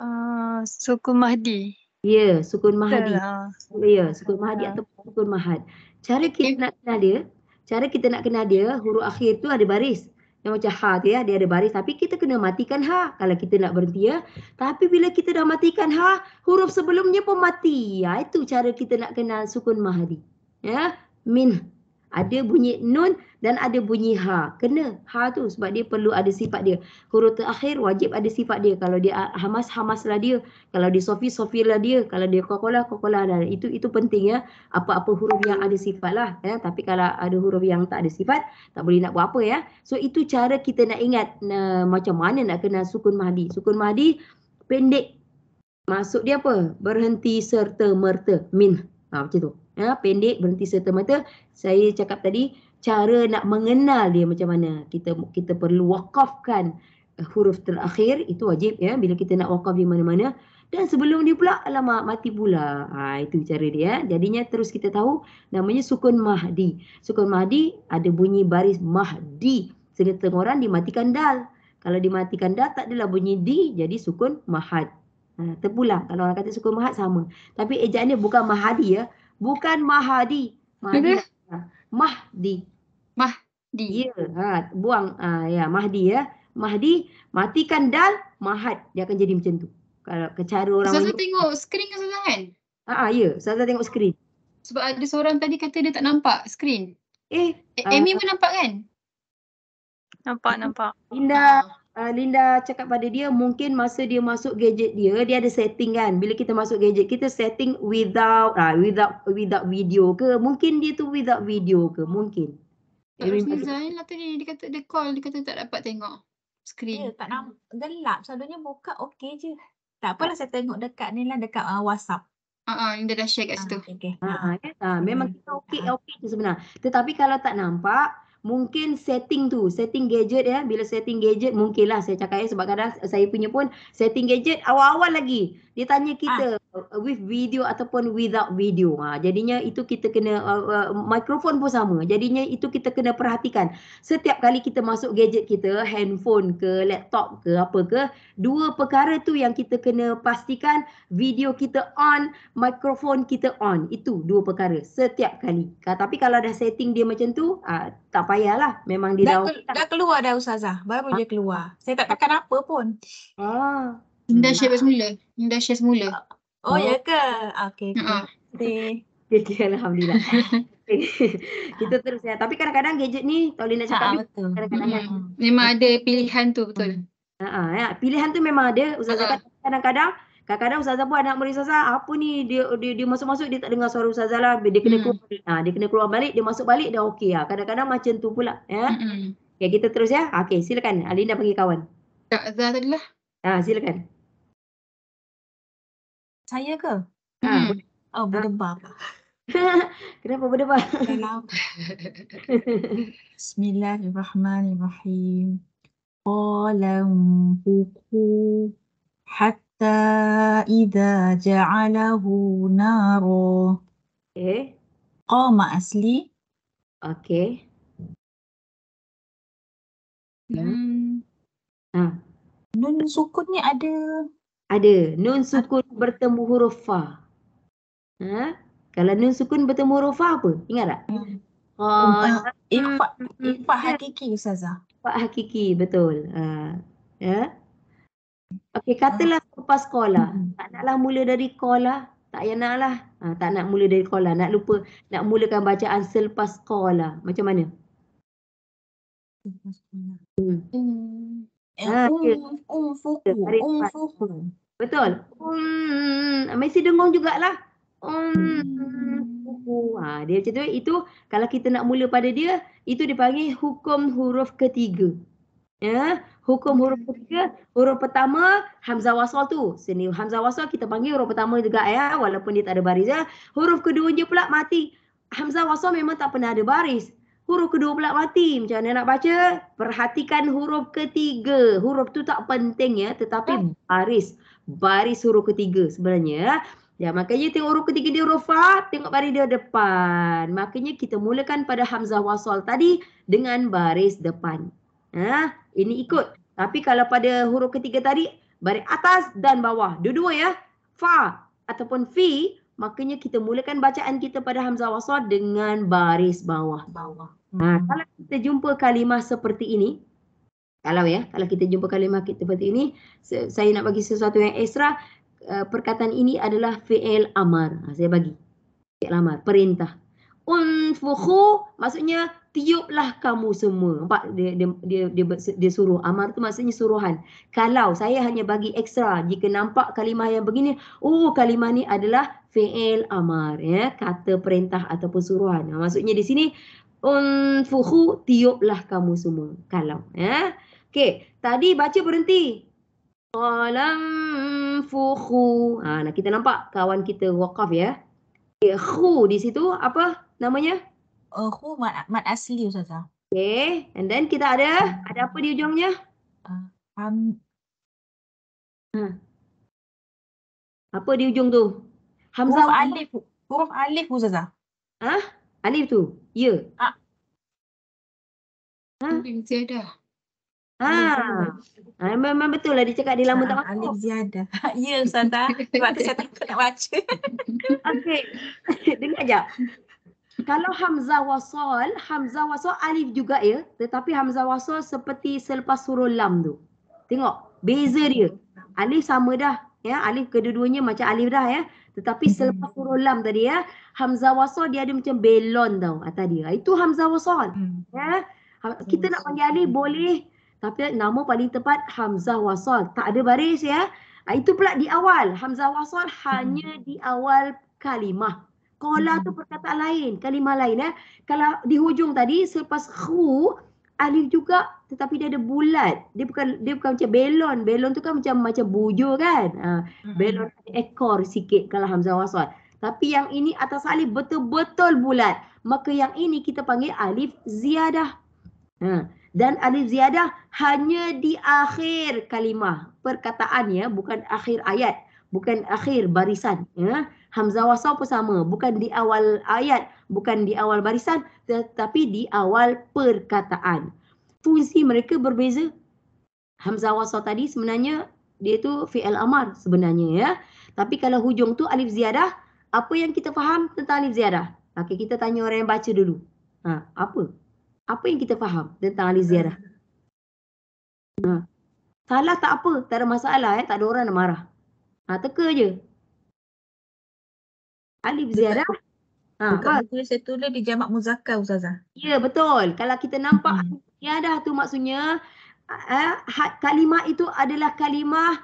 Uh, suku Mahdi. Ya, yeah, sukun mahad. Ha. Ya, yeah, sukun mahad ha. atau sukun mahad. Cara kita nak kenal dia, cara kita nak kenal dia, huruf akhir tu ada baris. Yang macam ha tu ya, dia ada baris. Tapi kita kena matikan ha kalau kita nak berhenti ya. Tapi bila kita dah matikan ha, huruf sebelumnya pun mati. Ya, itu cara kita nak kenal sukun mahadi. Ya, min. Ada bunyi nun dan ada bunyi ha. Kena ha tu sebab dia perlu ada sifat dia. Huruf terakhir wajib ada sifat dia. Kalau dia hamas, hamaslah dia. Kalau dia sofi, sofilah dia. Kalau dia kokolah, kokolah lah. Itu, itu penting ya. Apa-apa huruf yang ada sifat lah. Ya. Tapi kalau ada huruf yang tak ada sifat, tak boleh nak buat apa ya. So itu cara kita nak ingat uh, macam mana nak kenal sukun mahdi. Sukun mahdi pendek. Maksud dia apa? Berhenti serta merta. Min. Ha, macam tu ya, pendek berhenti serta-merta saya cakap tadi cara nak mengenal dia macam mana kita kita perlu wakafkan eh, huruf terakhir itu wajib ya bila kita nak wakaf di mana-mana dan sebelum dia pula alamat mati pula ha, itu cara dia ya. jadinya terus kita tahu namanya sukun mahdi sukun mahdi ada bunyi baris mahdi sehingga tengoran dimatikan dal kalau dimatikan dal tak adalah bunyi di jadi sukun mahad ha, terpulang kalau orang kata sukun mahad sama tapi ejaannya bukan mahadi ya Bukan Mahadi. Mahdi. Mahdi. Mahdi. Ya, ha, buang ha, ya Mahdi ya. Mahdi matikan dal Mahad. Dia akan jadi macam tu. Kalau kecara orang. Saya tengok skrin kan saya kan? Ha, ha ya, saya tengok skrin. Sebab ada seorang tadi kata dia tak nampak skrin. Eh, A- eh, Amy uh, pun nampak kan? Nampak, nampak. Indah. Ah uh, Linda cakap pada dia mungkin masa dia masuk gadget dia dia ada setting kan bila kita masuk gadget kita setting without uh, without without video ke mungkin dia tu without video ke mungkin Zain lah tadi dia kata dia call dia kata tak dapat tengok screen yeah, tak nampak gelap selalunya buka okey je tak apalah saya tengok dekat ni lah dekat uh, WhatsApp Ah, uh, uh, dah share kat situ. okay. uh, uh, uh, memang hmm. kita okey okey je sebenarnya. Tetapi kalau tak nampak, mungkin setting tu, setting gadget ya. Bila setting gadget mungkinlah saya cakap ya sebab kadang saya punya pun setting gadget awal-awal lagi dia tanya kita ah. Uh, with video ataupun without video. Ha, jadinya itu kita kena, uh, uh, mikrofon pun sama. Jadinya itu kita kena perhatikan. Setiap kali kita masuk gadget kita, handphone ke, laptop ke, apa ke, dua perkara tu yang kita kena pastikan video kita on, mikrofon kita on. Itu dua perkara setiap kali. Ha, tapi kalau dah setting dia macam tu, ha, tak payahlah. Memang dia dah... Dah, ke, dah keluar dah Ustazah. Baru ha? dia keluar. Saya tak tekan apa pun. Ah. Indah share semula. Indah share semula. Ah. Oh, oh. ya ke? Okey. Okay. Okay. okay, alhamdulillah. [laughs] Kita okay. terus ya. Tapi kadang-kadang gadget ni Taulina cakap ha, betul. kadang-kadang ya. memang ada pilihan tu betul. Ha ya, pilihan tu memang ada ustazah ha. kadang-kadang Kadang-kadang Ustazah pun anak murid Ustazah, apa ni dia, dia, dia masuk-masuk dia tak dengar suara Ustazah lah. Dia kena, hmm. keluar, ha, dia kena keluar balik, dia masuk balik dah okey lah. Kadang-kadang macam tu pula. Ya? Hmm. Okay, kita terus ya. Okay, silakan. Alina panggil kawan. Tak, Ustazah tadi lah. Ha, silakan. Saya ke? Hmm. hmm. Oh, berdebar. [laughs] Kenapa berdebar? Bismillahirrahmanirrahim. Qala huku hatta idha ja'alahu naro. Eh? Qama asli. Okay. Hmm. Ha. Nun sukun ni ada ada. Nun sukun bertemu huruf fa. Ha? Kalau nun sukun bertemu huruf fa apa? Ingat tak? Hmm. Oh, hakiki Ustazah. Ifa hakiki betul. Ha. Ya? Okey katalah ah. lepas sekolah. Hmm. Tak naklah mula dari kola Tak payah nak lah. Ha, tak nak mula dari kola Nak lupa. Nak mulakan bacaan selepas sekolah. Macam mana? hmm. hmm. Eh, ah, um, okay. um, fuku, um, fuku. Betul. Um, mesti dengung jugalah. Um, fuku. Ha, dia macam tu. Itu kalau kita nak mula pada dia, itu dipanggil hukum huruf ketiga. Ya, hukum huruf ketiga, huruf pertama hamzah wasal tu. Sini hamzah wasal kita panggil huruf pertama juga ya, walaupun dia tak ada baris ya. Huruf kedua dia pula mati. Hamzah wasal memang tak pernah ada baris. Huruf kedua pula mati. Macam mana nak baca? Perhatikan huruf ketiga. Huruf tu tak penting ya. Tetapi baris. Baris huruf ketiga sebenarnya. Ya, makanya tengok huruf ketiga dia huruf fa. Tengok baris dia depan. Makanya kita mulakan pada Hamzah Wasol tadi dengan baris depan. Ha? Ini ikut. Tapi kalau pada huruf ketiga tadi, baris atas dan bawah. Dua-dua ya. Fa ataupun fi. Makanya kita mulakan bacaan kita pada Hamzah Wasol dengan baris bawah. Bawah. Ha, hmm. kalau kita jumpa kalimah seperti ini, kalau ya, kalau kita jumpa kalimah kita seperti ini, saya nak bagi sesuatu yang ekstra, e, perkataan ini adalah fi'il amar. Ha, saya bagi. Fi'il amar, perintah. Unfuhu, maksudnya tiuplah kamu semua. Nampak dia, dia, dia, dia, dia suruh. Amar tu maksudnya suruhan. Kalau saya hanya bagi ekstra, jika nampak kalimah yang begini, oh kalimah ni adalah fi'il amar. Ya? Kata perintah ataupun suruhan. Ha, maksudnya di sini, unfuhu tiuplah kamu semua kalau ya okey tadi baca berhenti qalam fuhu ha nah kita nampak kawan kita waqaf ya okey khu di situ apa namanya uh, oh, khu mat, mat asli ustaz okey and then kita ada ada apa di ujungnya uh, um... Hmm. Apa di ujung tu? Hamzah huruf alif. Huruf alif Ustazah. Ha? Alif tu. Ya. Ah. Ha? Alif ziyadah. Ah. Memang, memang betul lah dia cakap dia lama ah, tak baca. Alif ziyadah. ya Ustazah. Sebab tu saya tak nak baca. Okey. [laughs] Dengar jap. Kalau Hamzah wasal, Hamzah wasal, alif juga ya. Tetapi Hamzah wasal seperti selepas suruh lam tu. Tengok. Beza dia. Alif sama dah. Ya, alif kedua-duanya macam alif dah ya. Tetapi selepas huruf lam tadi ya, Hamzah wasal dia ada macam belon tau atas ah, dia. Ah, itu Hamzah wasal. Hmm. Ya. Kita hmm. nak panggil alif boleh tapi nama paling tepat Hamzah wasal. Tak ada baris ya. Ah, itu pula di awal. Hamzah wasal hmm. hanya di awal kalimah. Kola hmm. tu perkataan lain, kalimah lain ya. Kalau di hujung tadi selepas khu alif juga tetapi dia ada bulat. Dia bukan dia bukan macam belon. Belon tu kan macam macam bujur kan. Ha, hmm. belon ekor sikit kalau Hamzah wasal. Tapi yang ini atas alif betul-betul bulat. Maka yang ini kita panggil alif ziyadah. Ha. Dan alif ziyadah hanya di akhir kalimah. Perkataan ya, bukan akhir ayat. Bukan akhir barisan. Ya. Hamzah wasaw pun sama. Bukan di awal ayat. Bukan di awal barisan. Tetapi di awal perkataan. Fungsi mereka berbeza. Hamzah wasaw tadi sebenarnya dia tu fi'al amar sebenarnya ya. Tapi kalau hujung tu alif ziyadah, apa yang kita faham tentang alif ziyadah? Okey, kita tanya orang yang baca dulu. Ha, apa? Apa yang kita faham tentang alif ziyadah? Ha. Salah tak apa, tak ada masalah eh, tak ada orang nak marah. Ha, teka je. Alif ziyadah. Ha, Bukan ha. betul saya tulis di jamak muzakkar Ustazah. Ya, betul. Kalau kita nampak hmm. ziyadah tu maksudnya eh, ha, kalimah itu adalah kalimah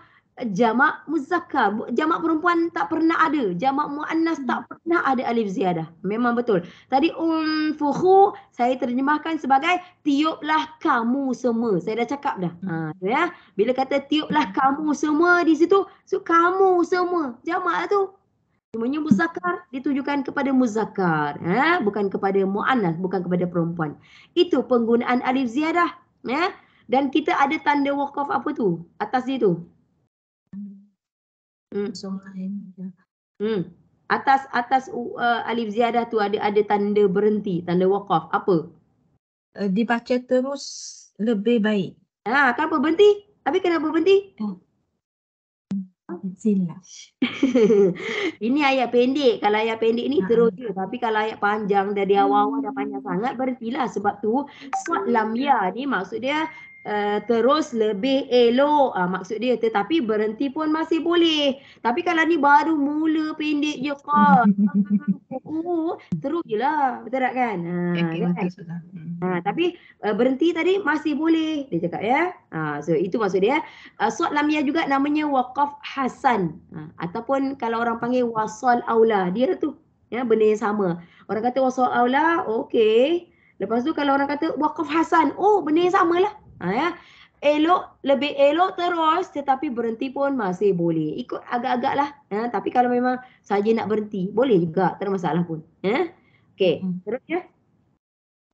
jamak muzakkar jamak perempuan tak pernah ada jamak muannas tak pernah ada alif ziyadah memang betul tadi unfuhu saya terjemahkan sebagai tiuplah kamu semua saya dah cakap dah hmm. ha tu ya bila kata tiuplah kamu semua di situ so kamu semua jamak lah tu Cumanya muzakar ditujukan kepada muzakar. Ha? Bukan kepada mu'annas, bukan kepada perempuan. Itu penggunaan alif ziyadah. Ya? Dan kita ada tanda wakaf apa tu? Atas dia tu. Hmm. Ya. hmm. Atas atas uh, alif ziyadah tu ada ada tanda berhenti, tanda waqaf. Apa? Uh, dibaca terus lebih baik. Ha, ah, kenapa berhenti? Tapi kenapa berhenti? Hmm. [laughs] Ini ayat pendek. Kalau ayat pendek ni ha, ha. terus je. Tapi kalau ayat panjang dari awal-awal dah hmm. panjang sangat, berhentilah. Sebab tu, suat lam lamia ya ni maksud dia Eh, terus lebih elok uh, maksud dia tetapi berhenti pun masih boleh tapi kalau ni baru mula pendek je kan [laughs] oh, terus je lah betul tak kan, uh, ah, okay, kan? Betul, uh, tapi uh, berhenti tadi masih boleh dia cakap ya uh, so itu maksud dia uh, suat lamia juga namanya waqaf hasan uh, ataupun kalau orang panggil wasal aula dia tu ya benda yang sama orang kata wasal aula okay. Lepas tu kalau orang kata waqaf hasan, oh benda yang samalah ha, ya? Elok, lebih elok terus tetapi berhenti pun masih boleh. Ikut agak-agak lah. Ya? Tapi kalau memang saja nak berhenti, boleh juga. Tak masalah pun. Ya? Okay, hmm. terus ya.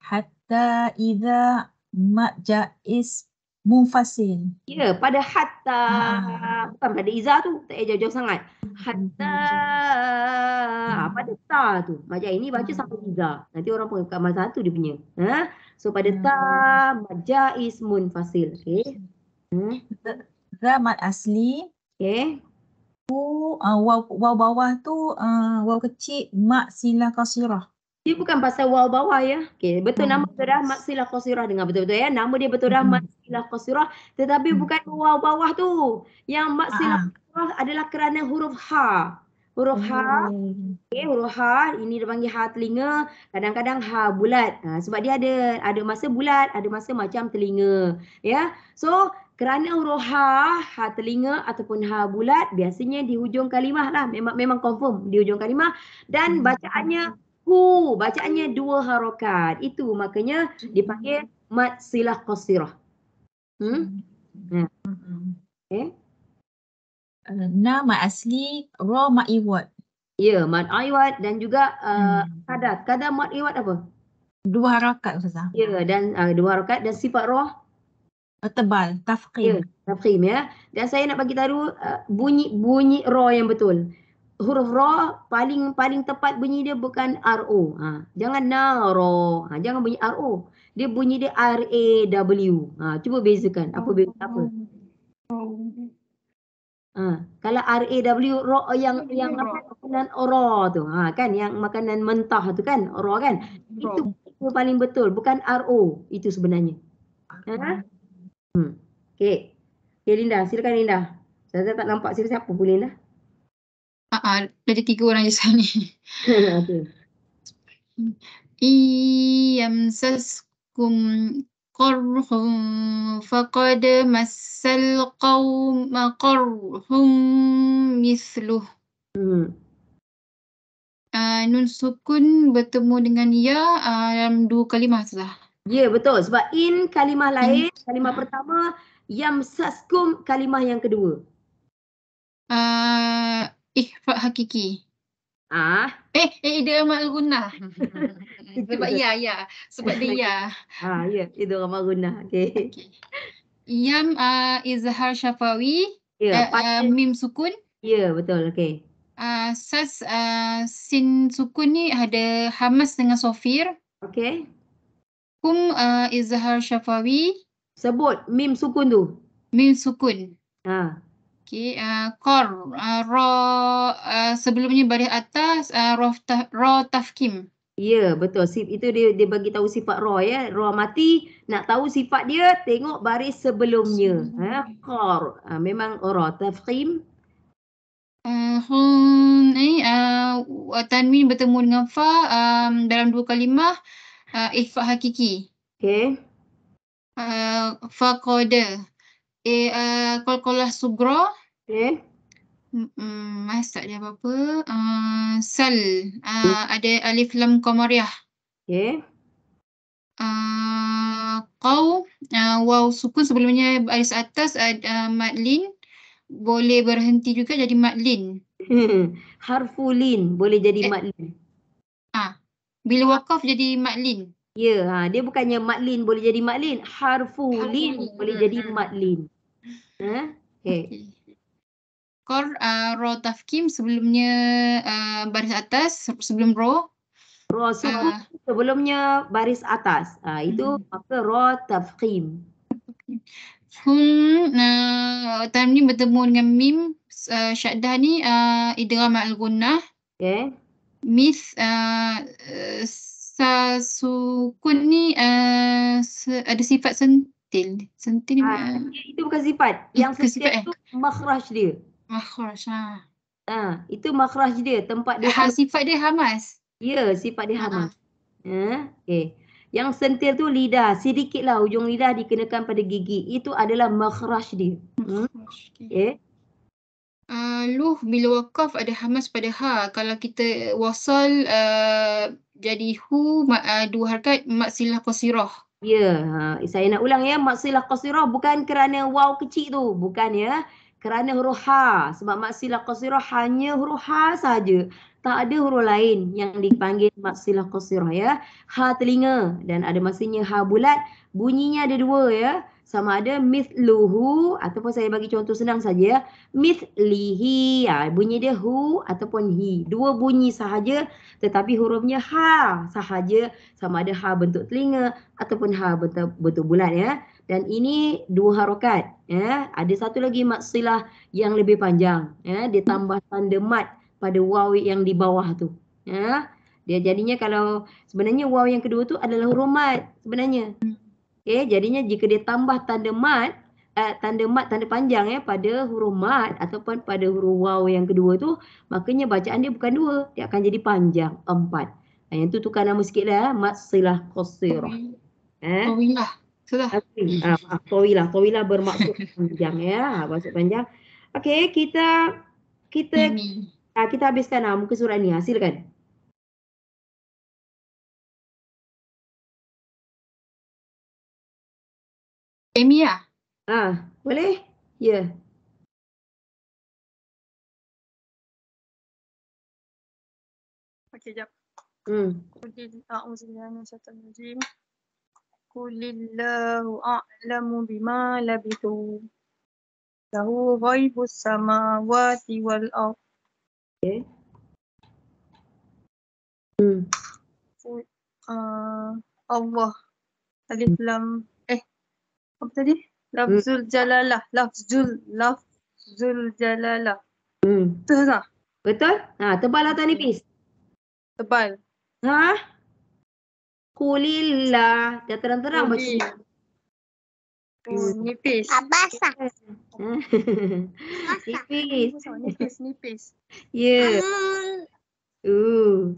Hatta idha majais mufasil. Ya, yeah, pada hatta. Hmm. Bukan pada izah tu. Tak payah jauh-jauh sangat. Hatta. Hmm. Pada ta tu. Majais ini baca hmm. sampai izah. Nanti orang pun bukan masa tu dia punya. Ha? So pada hmm. tamat jaiz munfasil. Okay. Hmm. Zamat asli. Okay. Uh, waw, waw bawah tu uh, waw kecil mak sila kasirah. Dia bukan pasal waw bawah ya. Okay. Betul hmm. nama betul dah mak sila kasirah. Dengar betul-betul ya. Nama dia betul dah hmm. mak sila kasirah. Tetapi hmm. bukan waw bawah tu. Yang mak ah, sila kasirah ah. adalah kerana huruf ha huruf ha okey huruf ha ini dia panggil ha telinga kadang-kadang ha bulat ha, sebab dia ada ada masa bulat ada masa macam telinga ya so kerana huruf ha ha telinga ataupun ha bulat biasanya di hujung kalimah lah memang memang confirm di hujung kalimah dan hmm. bacaannya hu bacaannya dua harokat itu makanya dipanggil hmm. mat silah qasirah hmm hmm okay. Uh, nama asli Roh Mat Iwat. Ya, yeah, Mat Iwat dan juga uh, hmm. Kadat. Kadat Mat Iwat apa? Dua harakat Ustazah. Ya, yeah, dan uh, dua harakat dan sifat roh? Uh, tebal, tafkim. Yeah, tafkim ya. Dan saya nak bagi tahu uh, bunyi-bunyi roh yang betul. Huruf roh paling paling tepat bunyi dia bukan RO. Ha. Jangan na roh. Ha. Jangan bunyi RO. Dia bunyi dia R-A-W. Ha. Cuba bezakan. Apa bezakan apa? Oh. Ha, kalau RAW raw yang ini yang ini makanan raw tu. Ha, kan yang makanan mentah tu kan raw kan. Raw. Itu itu paling betul bukan O itu sebenarnya. Ha? Hmm. hmm. Okey. Okay, Linda, silakan Linda. Saya, saya tak nampak siapa-siapa pun Linda. Ha uh, ada tiga orang di sini. [laughs] Okey. Iyam Kum. قرحهم فقد مس القوم قرحهم مثله. Hmm. Ah, Nun sukun bertemu dengan ya uh, dalam dua kalimah sah. Ya yeah, betul sebab in kalimah hmm. lain kalimah pertama yang saskum kalimah yang kedua. Uh, ah, ihfa hakiki. Ah. Eh, eh dia mak guna. [laughs] Sebab ya, ya. Sebab dia ya. Ha, [laughs] ya. Itu orang Maruna. Okay. okay. Yam uh, ah, Izhar Syafawi. Ya. Yeah, uh, uh, mim Sukun. Ya, yeah, betul. Okay. Uh, ah, sas uh, Sin Sukun ni ada Hamas dengan Sofir. Okay. Kum uh, Izhar Syafawi. Sebut Mim Sukun tu. Mim Sukun. Ha. Okay, uh, kor, uh, ro, uh, sebelumnya baris atas, uh, ro, ta, ro tafkim. Ya, betul. Sif, itu dia dia bagi tahu sifat roh eh. ya. Roh mati, nak tahu sifat dia, tengok baris sebelumnya. Ha, kor. Ha, memang roh. Tafkim. Hmm, ni, uh, Tanwin bertemu dengan Fa um, dalam dua kalimah. Uh, ifat hakiki. Okey. Uh, fa kode. Eh, uh, kol-kolah sugro. Okay. Mas tak ada apa-apa. Uh, sal. Uh, hmm. ada alif lam komariah. Okay. Uh, kau. Uh, wow sukun sebelumnya baris atas ada uh, matlin. Boleh berhenti juga jadi matlin. Hmm. Harfu lin boleh jadi eh. matlin. Ah, uh, bila wakaf jadi matlin. Ya, yeah, ha, dia bukannya matlin boleh jadi matlin. Harfu, Harfu lin, boleh jadi hmm, matlin. Ha? Huh? Okay. okay skor uh, row tafkim sebelumnya uh, baris atas sebelum row. Row uh, sebelumnya baris atas. Uh, itu mm-hmm. hmm. maka row tafkim. Hmm, nah, uh, time ni bertemu dengan mim uh, syaddah ni uh, idgham al gunnah. Okey. Mith uh, sa sukun ni uh, ada sifat sentil. Sentil ni uh, itu bukan sifat. Yang sentil sifat, eh? tu eh. makhraj dia. Makhraj ha. Ah, ha, itu makhraj dia, tempat dia. Ha, sifat dia hamas. Ya, sifat dia ha, ha. hamas. Ha. Ha, okay. Yang sentil tu lidah, sedikitlah ujung lidah dikenakan pada gigi. Itu adalah makhraj dia. Hmm? Okay. Uh, ah, luh bila wakaf ada hamas pada ha kalau kita wasal uh, jadi hu uh, dua harakat maksilah qasirah ya yeah. ha, saya nak ulang ya maksilah qasirah bukan kerana wow kecil tu bukan ya kerana huruf ha sebab maksilah qasirah hanya huruf ha saja tak ada huruf lain yang dipanggil maksilah qasirah ya ha telinga dan ada maksudnya ha bulat bunyinya ada dua ya sama ada mithluhu ataupun saya bagi contoh senang saja ya mithlihi ya bunyi dia hu ataupun hi dua bunyi sahaja tetapi hurufnya ha sahaja sama ada ha bentuk telinga ataupun ha bentuk, bentuk bulat ya dan ini dua harokat ya ada satu lagi mad silah yang lebih panjang ya ditambah tanda mad pada waw yang di bawah tu ya dia jadinya kalau sebenarnya waw yang kedua tu adalah huruf mat sebenarnya okey jadinya jika dia tambah tanda mat, eh, tanda mat tanda panjang ya pada huruf mat ataupun pada huruf waw yang kedua tu makanya bacaan dia bukan dua dia akan jadi panjang empat yang tu tukar nama sikitlah mad silah kosir. eh qawilah Itulah. Tapi, uh, sorry lah, bermaksud [laughs] panjang ya, maksud panjang. Okay, kita kita uh, kita habiskan lah uh, muka surat ni, hasilkan. Ah, Amy ya? Ah, boleh? Ya. Yeah. Okay, jap. Hmm. Okay, uh, Uzi, uh, Uzi, uh, Uzi, uh, kulillahu a'lamu bima labithu lahu ghaibu samawati wal ard okay. hmm. uh, Allah alif lam eh apa tadi lafzul hmm. jalalah lafzul lafzul jalalah hmm. betul tak betul ha tebal atau nipis tebal ha Kulillah. Dah terang-terang baca. Oh, nipis. Abasah. [laughs] Abasah. nipis. Nipis. Nipis. Nipis. Ya. Hmm. Uh.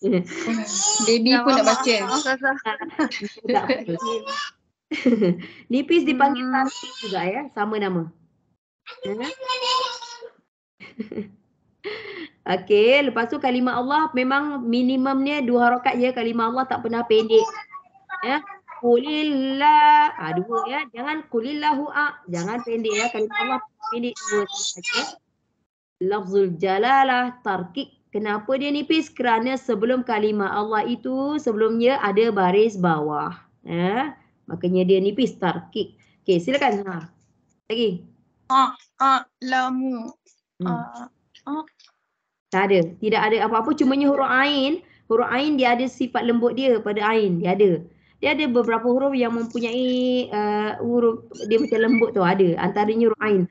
[laughs] Baby pun nak baca. [laughs] Nipis dipanggil hmm. juga ya. Sama nama. Hmm. Ha? Okey, lepas tu kalimah Allah memang minimumnya dua harokat je. Kalimah Allah tak pernah pendek. Ya. Kulillah. Ha, dua ya. Jangan kulillahu a. Jangan pendek ya. Kalimah Allah pendek dua. Okey. Lafzul jalalah tarkik. Kenapa dia nipis? Kerana sebelum kalimah Allah itu sebelumnya ada baris bawah. Ya. Makanya dia nipis tarkik. Okey, silakan. Ha. Lagi. Ah, ah, lamu. Ah, ah. Tak ada. Tidak ada apa-apa. Cumanya huruf Ain. Huruf Ain dia ada sifat lembut dia pada Ain. Dia ada. Dia ada beberapa huruf yang mempunyai uh, huruf dia macam lembut tu. Ada. Antaranya huruf Ain.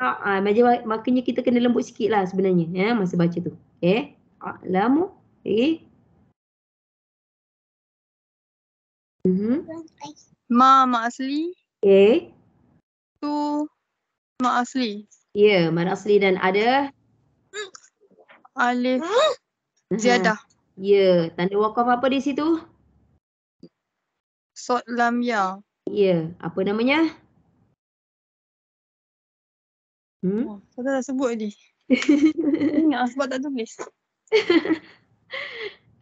Ha, ha, makanya kita kena lembut sikit lah sebenarnya. Ya, masa baca tu. Okay. Alamu. Okay. Mm-hmm. Ma Ma Asli. Okay. Tu Ma Asli. Ya, yeah, Ma Asli dan ada alif ziyadah. Mm-hmm. Ya, yeah. tanda wakaf apa di situ? Sot lam ya. Ya, yeah. apa namanya? Hmm? Oh, saya dah sebut ni. [laughs] Ingat lah sebab tak tulis. [laughs]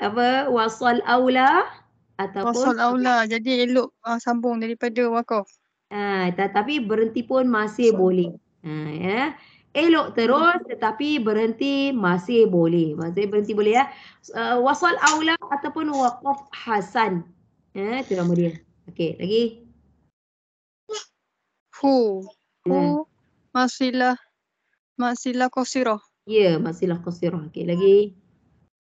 apa? Wasal aula ataupun Wasal aula. Jadi elok uh, sambung daripada wakaf. Ha, tapi berhenti pun masih so, boleh. Ah, ya. Yeah elok terus hmm. tetapi berhenti masih boleh. Masih berhenti boleh ya. Uh, wasal aula ataupun waqaf hasan. Ya, eh, itu nama dia. Okey, lagi. Hu. Hu ya. masilah masilah qasirah. Ya, yeah, masilah qasirah. Okey, lagi.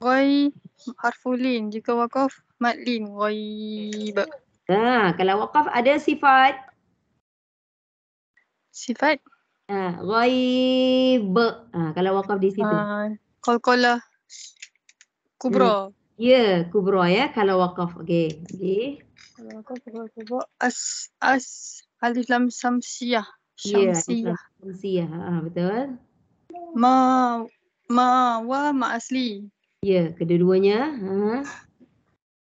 Ghai harfulin jika waqaf madlin ghaib. Ha, kalau waqaf ada sifat Sifat? Ah, ghaib. Uh, uh, kalau wakaf di situ. Uh, Kol-kola. Kubra. Uh, hmm. ya, yeah, Kubro ya. Kalau wakaf. Okey. Okay. Kalau okay. wakaf, Kubro, As, as, alif lam samsiah. Ya, Syamsiah. Yeah, samsiah. betul. Ma, ma, wa, ma asli. Ya, yeah, kedua-duanya. Uh.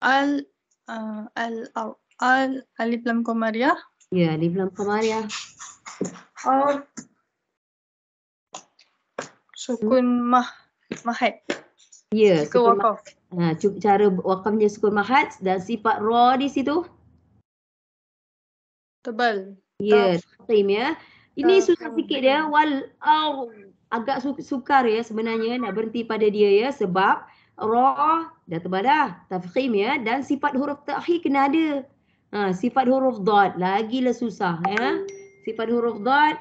Al, uh, al, al, al, alif lam komariah. Ya. Ya, di bulan kemarin ya. Oh. Sukun mah mahat. Ya, sukun wakaf. Ha, cuba cara wakafnya sukun mahat dan sifat ra di situ. Tebal. Ya, tim ya. Ini Tuff. susah sikit dia. Ya. Wal oh, agak su sukar ya sebenarnya nak berhenti pada dia ya sebab ra dah tebal dah. Tafkhim ya dan sifat huruf terakhir kena ada. Ha, sifat huruf dot lagi lagilah susah ya. Sifat huruf dot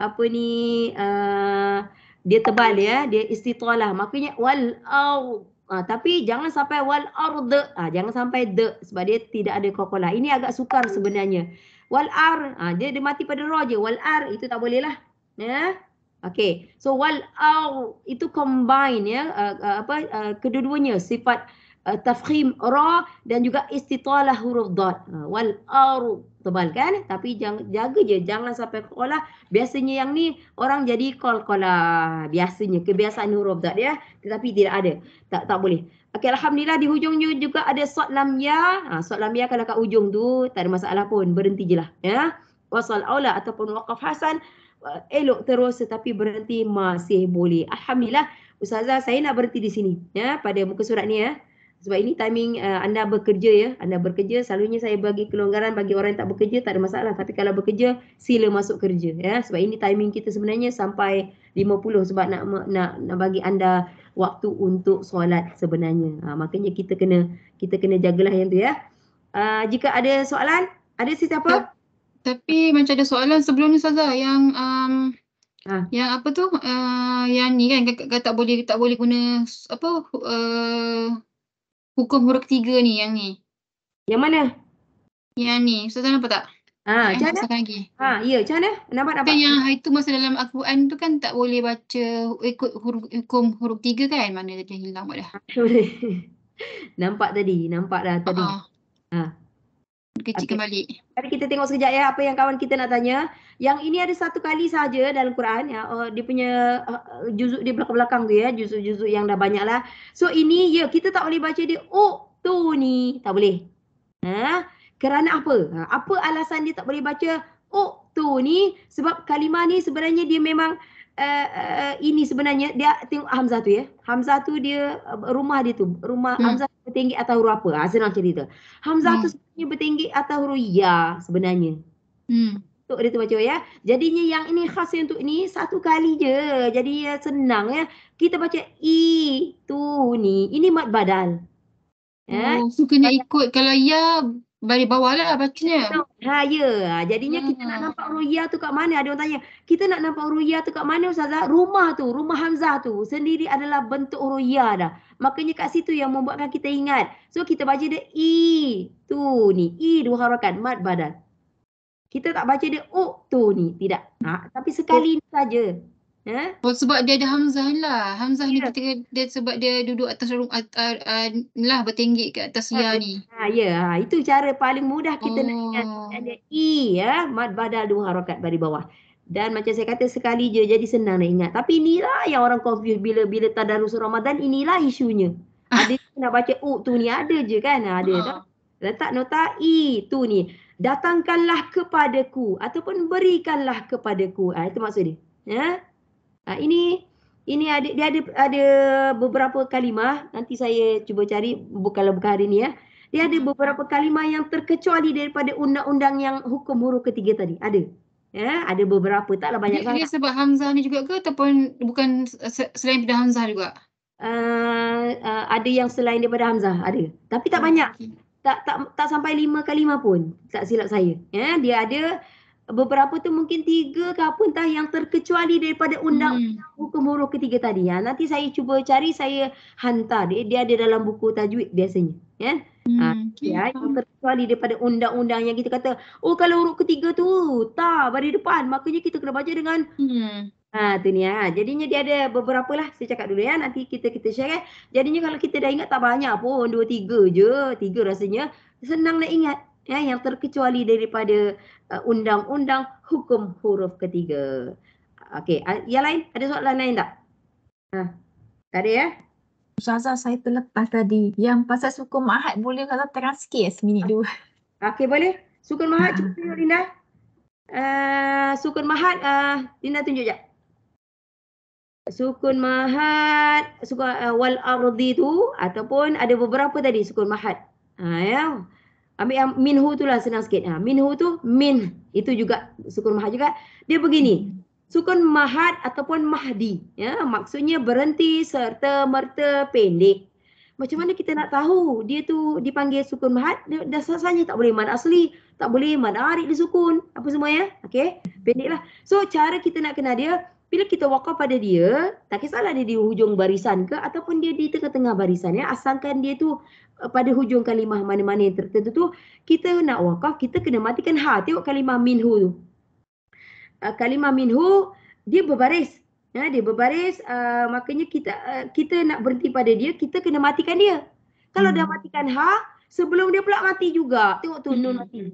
apa ni uh, dia tebal ya, dia istitalah. maknanya wal au ha, tapi jangan sampai wal ard. Ha, jangan sampai de sebab dia tidak ada kokolah. Ini agak sukar sebenarnya. Wal ar ha, dia dia mati pada ra je. Wal ar itu tak boleh lah. Ya. Okey. So wal au itu combine ya uh, uh, apa uh, kedua-duanya sifat uh, uh, tafkhim ra dan juga istitalah huruf dot. Eh, wal arud tebal kan? Tapi jangan jaga je jangan sampai kolah. Biasanya yang ni orang jadi kol kolah. Biasanya kebiasaan huruf dot ya. Tetapi tidak ada. Tak tak boleh. Okey alhamdulillah di hujungnya juga ada sot lam ya. Ha, sot lam ya kalau kat ujung tu tak ada masalah pun. Berhenti je lah ya. Wasal aula ataupun waqaf hasan eh, elok terus tetapi berhenti masih boleh. Alhamdulillah ustazah saya nak berhenti di sini ya pada muka surat ni ya sebab ini timing uh, anda bekerja ya anda bekerja selalunya saya bagi kelonggaran bagi orang yang tak bekerja tak ada masalah tapi kalau bekerja sila masuk kerja ya sebab ini timing kita sebenarnya sampai 50 sebab nak nak nak bagi anda waktu untuk solat sebenarnya ha, makanya kita kena kita kena jagalah yang tu ya uh, jika ada soalan ada sesiapa tapi macam ada soalan sebelum ni saja yang um... Ha. Yang apa tu? Uh, yang ni kan kakak tak boleh tak boleh guna apa uh, hukum huruf tiga ni yang ni. Yang mana? Yang ni. Ustazah nampak tak? Ha, macam mana? Lagi. Ha, ya, macam mana? Nampak nampak. Kan yang hari masa dalam Al-Quran tu kan tak boleh baca ikut huruf hukum huruf tiga kan? Mana tadi hilang buat dah. Ah, [laughs] nampak tadi, nampak dah tadi. Uh-huh kecil okay. kembali. Mari kita tengok sekejap ya apa yang kawan kita nak tanya. Yang ini ada satu kali saja dalam Quran ya. Oh, dia punya uh, uh juzuk di belakang-belakang tu ya, juzuk-juzuk yang dah banyak lah. So ini ya kita tak boleh baca dia oh tu ni, tak boleh. Ha? Kerana apa? Ha? apa alasan dia tak boleh baca oh tu ni? Sebab kalimah ni sebenarnya dia memang uh, ini sebenarnya dia tengok Hamzah tu ya. Hamzah tu dia eh, rumah dia tu, rumah hmm. Hamzah bertinggi atau huruf apa? Azrul ah, cerita. Hamzah hmm. tu sebenarnya bertinggi atau huruf ya sebenarnya. Hmm. Untuk dia tu baca ya. Jadinya yang ini khas untuk ini satu kali je. Jadi ya, senang ya. Kita baca i tu ni. Ini mat badal. Ya. Oh, so kena ikut kalau ya Bari bawah lah bacanya. Ha ya. Jadinya hmm. kita nak hmm. nampak ruya tu kat mana? Ada orang tanya. Kita nak nampak ruya tu kat mana ustazah? Rumah tu, rumah Hamzah tu sendiri adalah bentuk ruya dah. Makanya kat situ yang membuatkan kita ingat. So kita baca dia i tu ni. I dua harakan mat badan. Kita tak baca dia o tu ni, tidak. Ha, tapi sekali ni saja. Yeah. Oh, sebab dia ada Hamzah lah. Hamzah yeah. ni kita, ya. dia sebab dia duduk atas rum, at, uh, lah bertinggi ke atas ya ni. Ya. Ha, ya, itu cara paling mudah kita oh. nak ingat. Ada I e, ya, mad badal dua harokat dari bawah. Dan macam saya kata sekali je jadi senang nak ingat. Tapi inilah yang orang confuse bila bila tadarus Ramadan inilah isunya. Ah. Ada nak baca U oh, tu ni ada je kan? Ha, ada ah. tak? Letak nota I e, tu ni. Datangkanlah kepadaku ataupun berikanlah kepadaku. Ha, itu maksud dia. Ya? Yeah? Uh, ini ini ada dia ada ada beberapa kalimah nanti saya cuba cari bukanlah bukan hari ni ya. Dia ada beberapa kalimah yang terkecuali daripada undang-undang yang hukum huruf ketiga tadi. Ada. Ya, ada beberapa taklah banyak dia, sangat. Dia sebab hamzah ni juga ke ataupun bukan selain daripada hamzah juga? Uh, uh, ada yang selain daripada hamzah, ada. Tapi tak oh, banyak. Tak tak tak sampai lima kalimah pun. Tak silap saya. Ya, dia ada beberapa tu mungkin tiga ke apa entah yang terkecuali daripada undang-undang buku hmm. muruh ketiga tadi. Ya. Nanti saya cuba cari, saya hantar. Dia, dia ada dalam buku tajwid biasanya. Ya. Hmm, ha, okay. ya, terkecuali daripada undang-undang yang kita kata, oh kalau huruf ketiga tu, tak, pada depan. Makanya kita kena baca dengan hmm. Ha tu ni ha. Jadinya dia ada beberapa lah saya cakap dulu ya nanti kita kita share eh. Jadinya kalau kita dah ingat tak banyak pun dua tiga je, tiga rasanya senang nak ingat ya yang terkecuali daripada Uh, undang-undang hukum huruf ketiga. Okey, uh, yang lain ada soalan lain tak? Ha. Tak ada ya? Ustazah saya terlepas tadi. Yang pasal suku Mahat boleh kata terang sikit ya, seminit dulu. Okey boleh. Suku Mahat ha. cuba tunjuk Linda. Uh, suku Mahat uh, Linda tunjuk jap. Sukun Mahat, suku uh, Wal Ardi tu ataupun ada beberapa tadi Sukun Mahat. Ha, ya. Ambil yang minhu tu lah senang sikit. Ha, minhu tu min. Itu juga sukun mahad juga. Dia begini. Sukun mahad ataupun mahdi. Ya, maksudnya berhenti serta merta pendek. Macam mana kita nak tahu dia tu dipanggil sukun mahad? Dasar-dasarnya tak boleh mana asli. Tak boleh mana arik di sukun. Apa semua ya? Okay. Pendek lah. So cara kita nak kenal dia, bila kita wakaf pada dia, tak kisahlah dia di hujung barisan ke ataupun dia di tengah-tengah barisan ya. Asalkan dia tu eh, pada hujung kalimah mana-mana yang tertentu tu, kita nak wakaf, kita kena matikan ha. Tengok kalimah minhu tu. Eh, kalimah minhu, dia berbaris. Ya, dia berbaris, uh, makanya kita uh, kita nak berhenti pada dia, kita kena matikan dia. Kalau hmm. dah matikan ha, sebelum dia pula mati juga. Tengok tu, hmm. nun mati.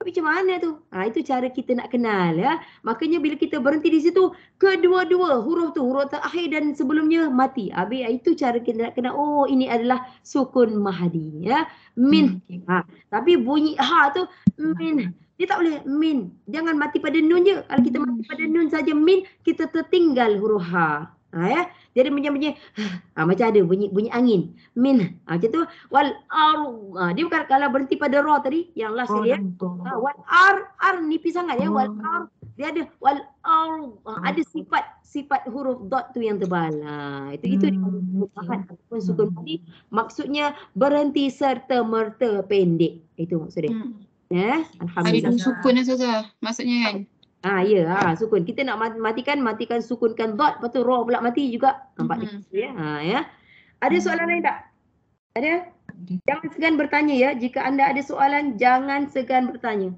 Tapi macam mana tu? Ha, itu cara kita nak kenal ya. Makanya bila kita berhenti di situ, kedua-dua huruf tu, huruf terakhir dan sebelumnya mati. Habis ha, itu cara kita nak kenal, oh ini adalah sukun mahdi ya. Min. Hmm. Ha. Tapi bunyi ha tu, min. Dia tak boleh min. Jangan mati pada nun je. Kalau kita mati hmm. pada nun saja min, kita tertinggal huruf ha. Ha, ya? Dia ada bunyi-bunyi [sniffs] ha, macam ada bunyi bunyi angin. Min. Ha, macam tu wal ar. Ha, dia bukan kalau berhenti pada ra tadi yang last oh, dia. Ya? Ha, wal ar ar nipis sangat ya wal oh. ar. Dia ada wal ar. Ha, oh. ada sifat sifat huruf dot tu yang tebal. Ha, itu itu hmm. ataupun sukun hmm. tadi maksudnya berhenti serta merta pendek. Itu maksud Hmm. Ya, alhamdulillah. Ada sukun saja. Ya, maksudnya kan? Ha. Ah ya, ha, sukun. Kita nak matikan, matikan sukunkan dot, lepas tu roh pula mati juga. Nampak mm -hmm. ya. Ha, ya. Ada mm. soalan lain tak? Ada? Jangan segan bertanya ya. Jika anda ada soalan, jangan segan bertanya.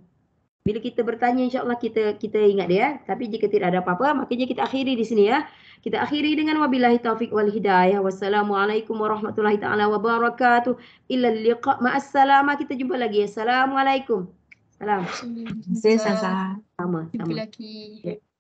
Bila kita bertanya insya-Allah kita kita ingat dia ya. Tapi jika tidak ada apa-apa, makanya kita akhiri di sini ya. Kita akhiri dengan wabillahi taufik wal hidayah. Wassalamualaikum warahmatullahi taala wabarakatuh. Illa liqa ma'assalama. Kita jumpa lagi. Assalamualaikum. Salam. Saya Sasa. Sama. Sama. Jumpa lagi. Yeah.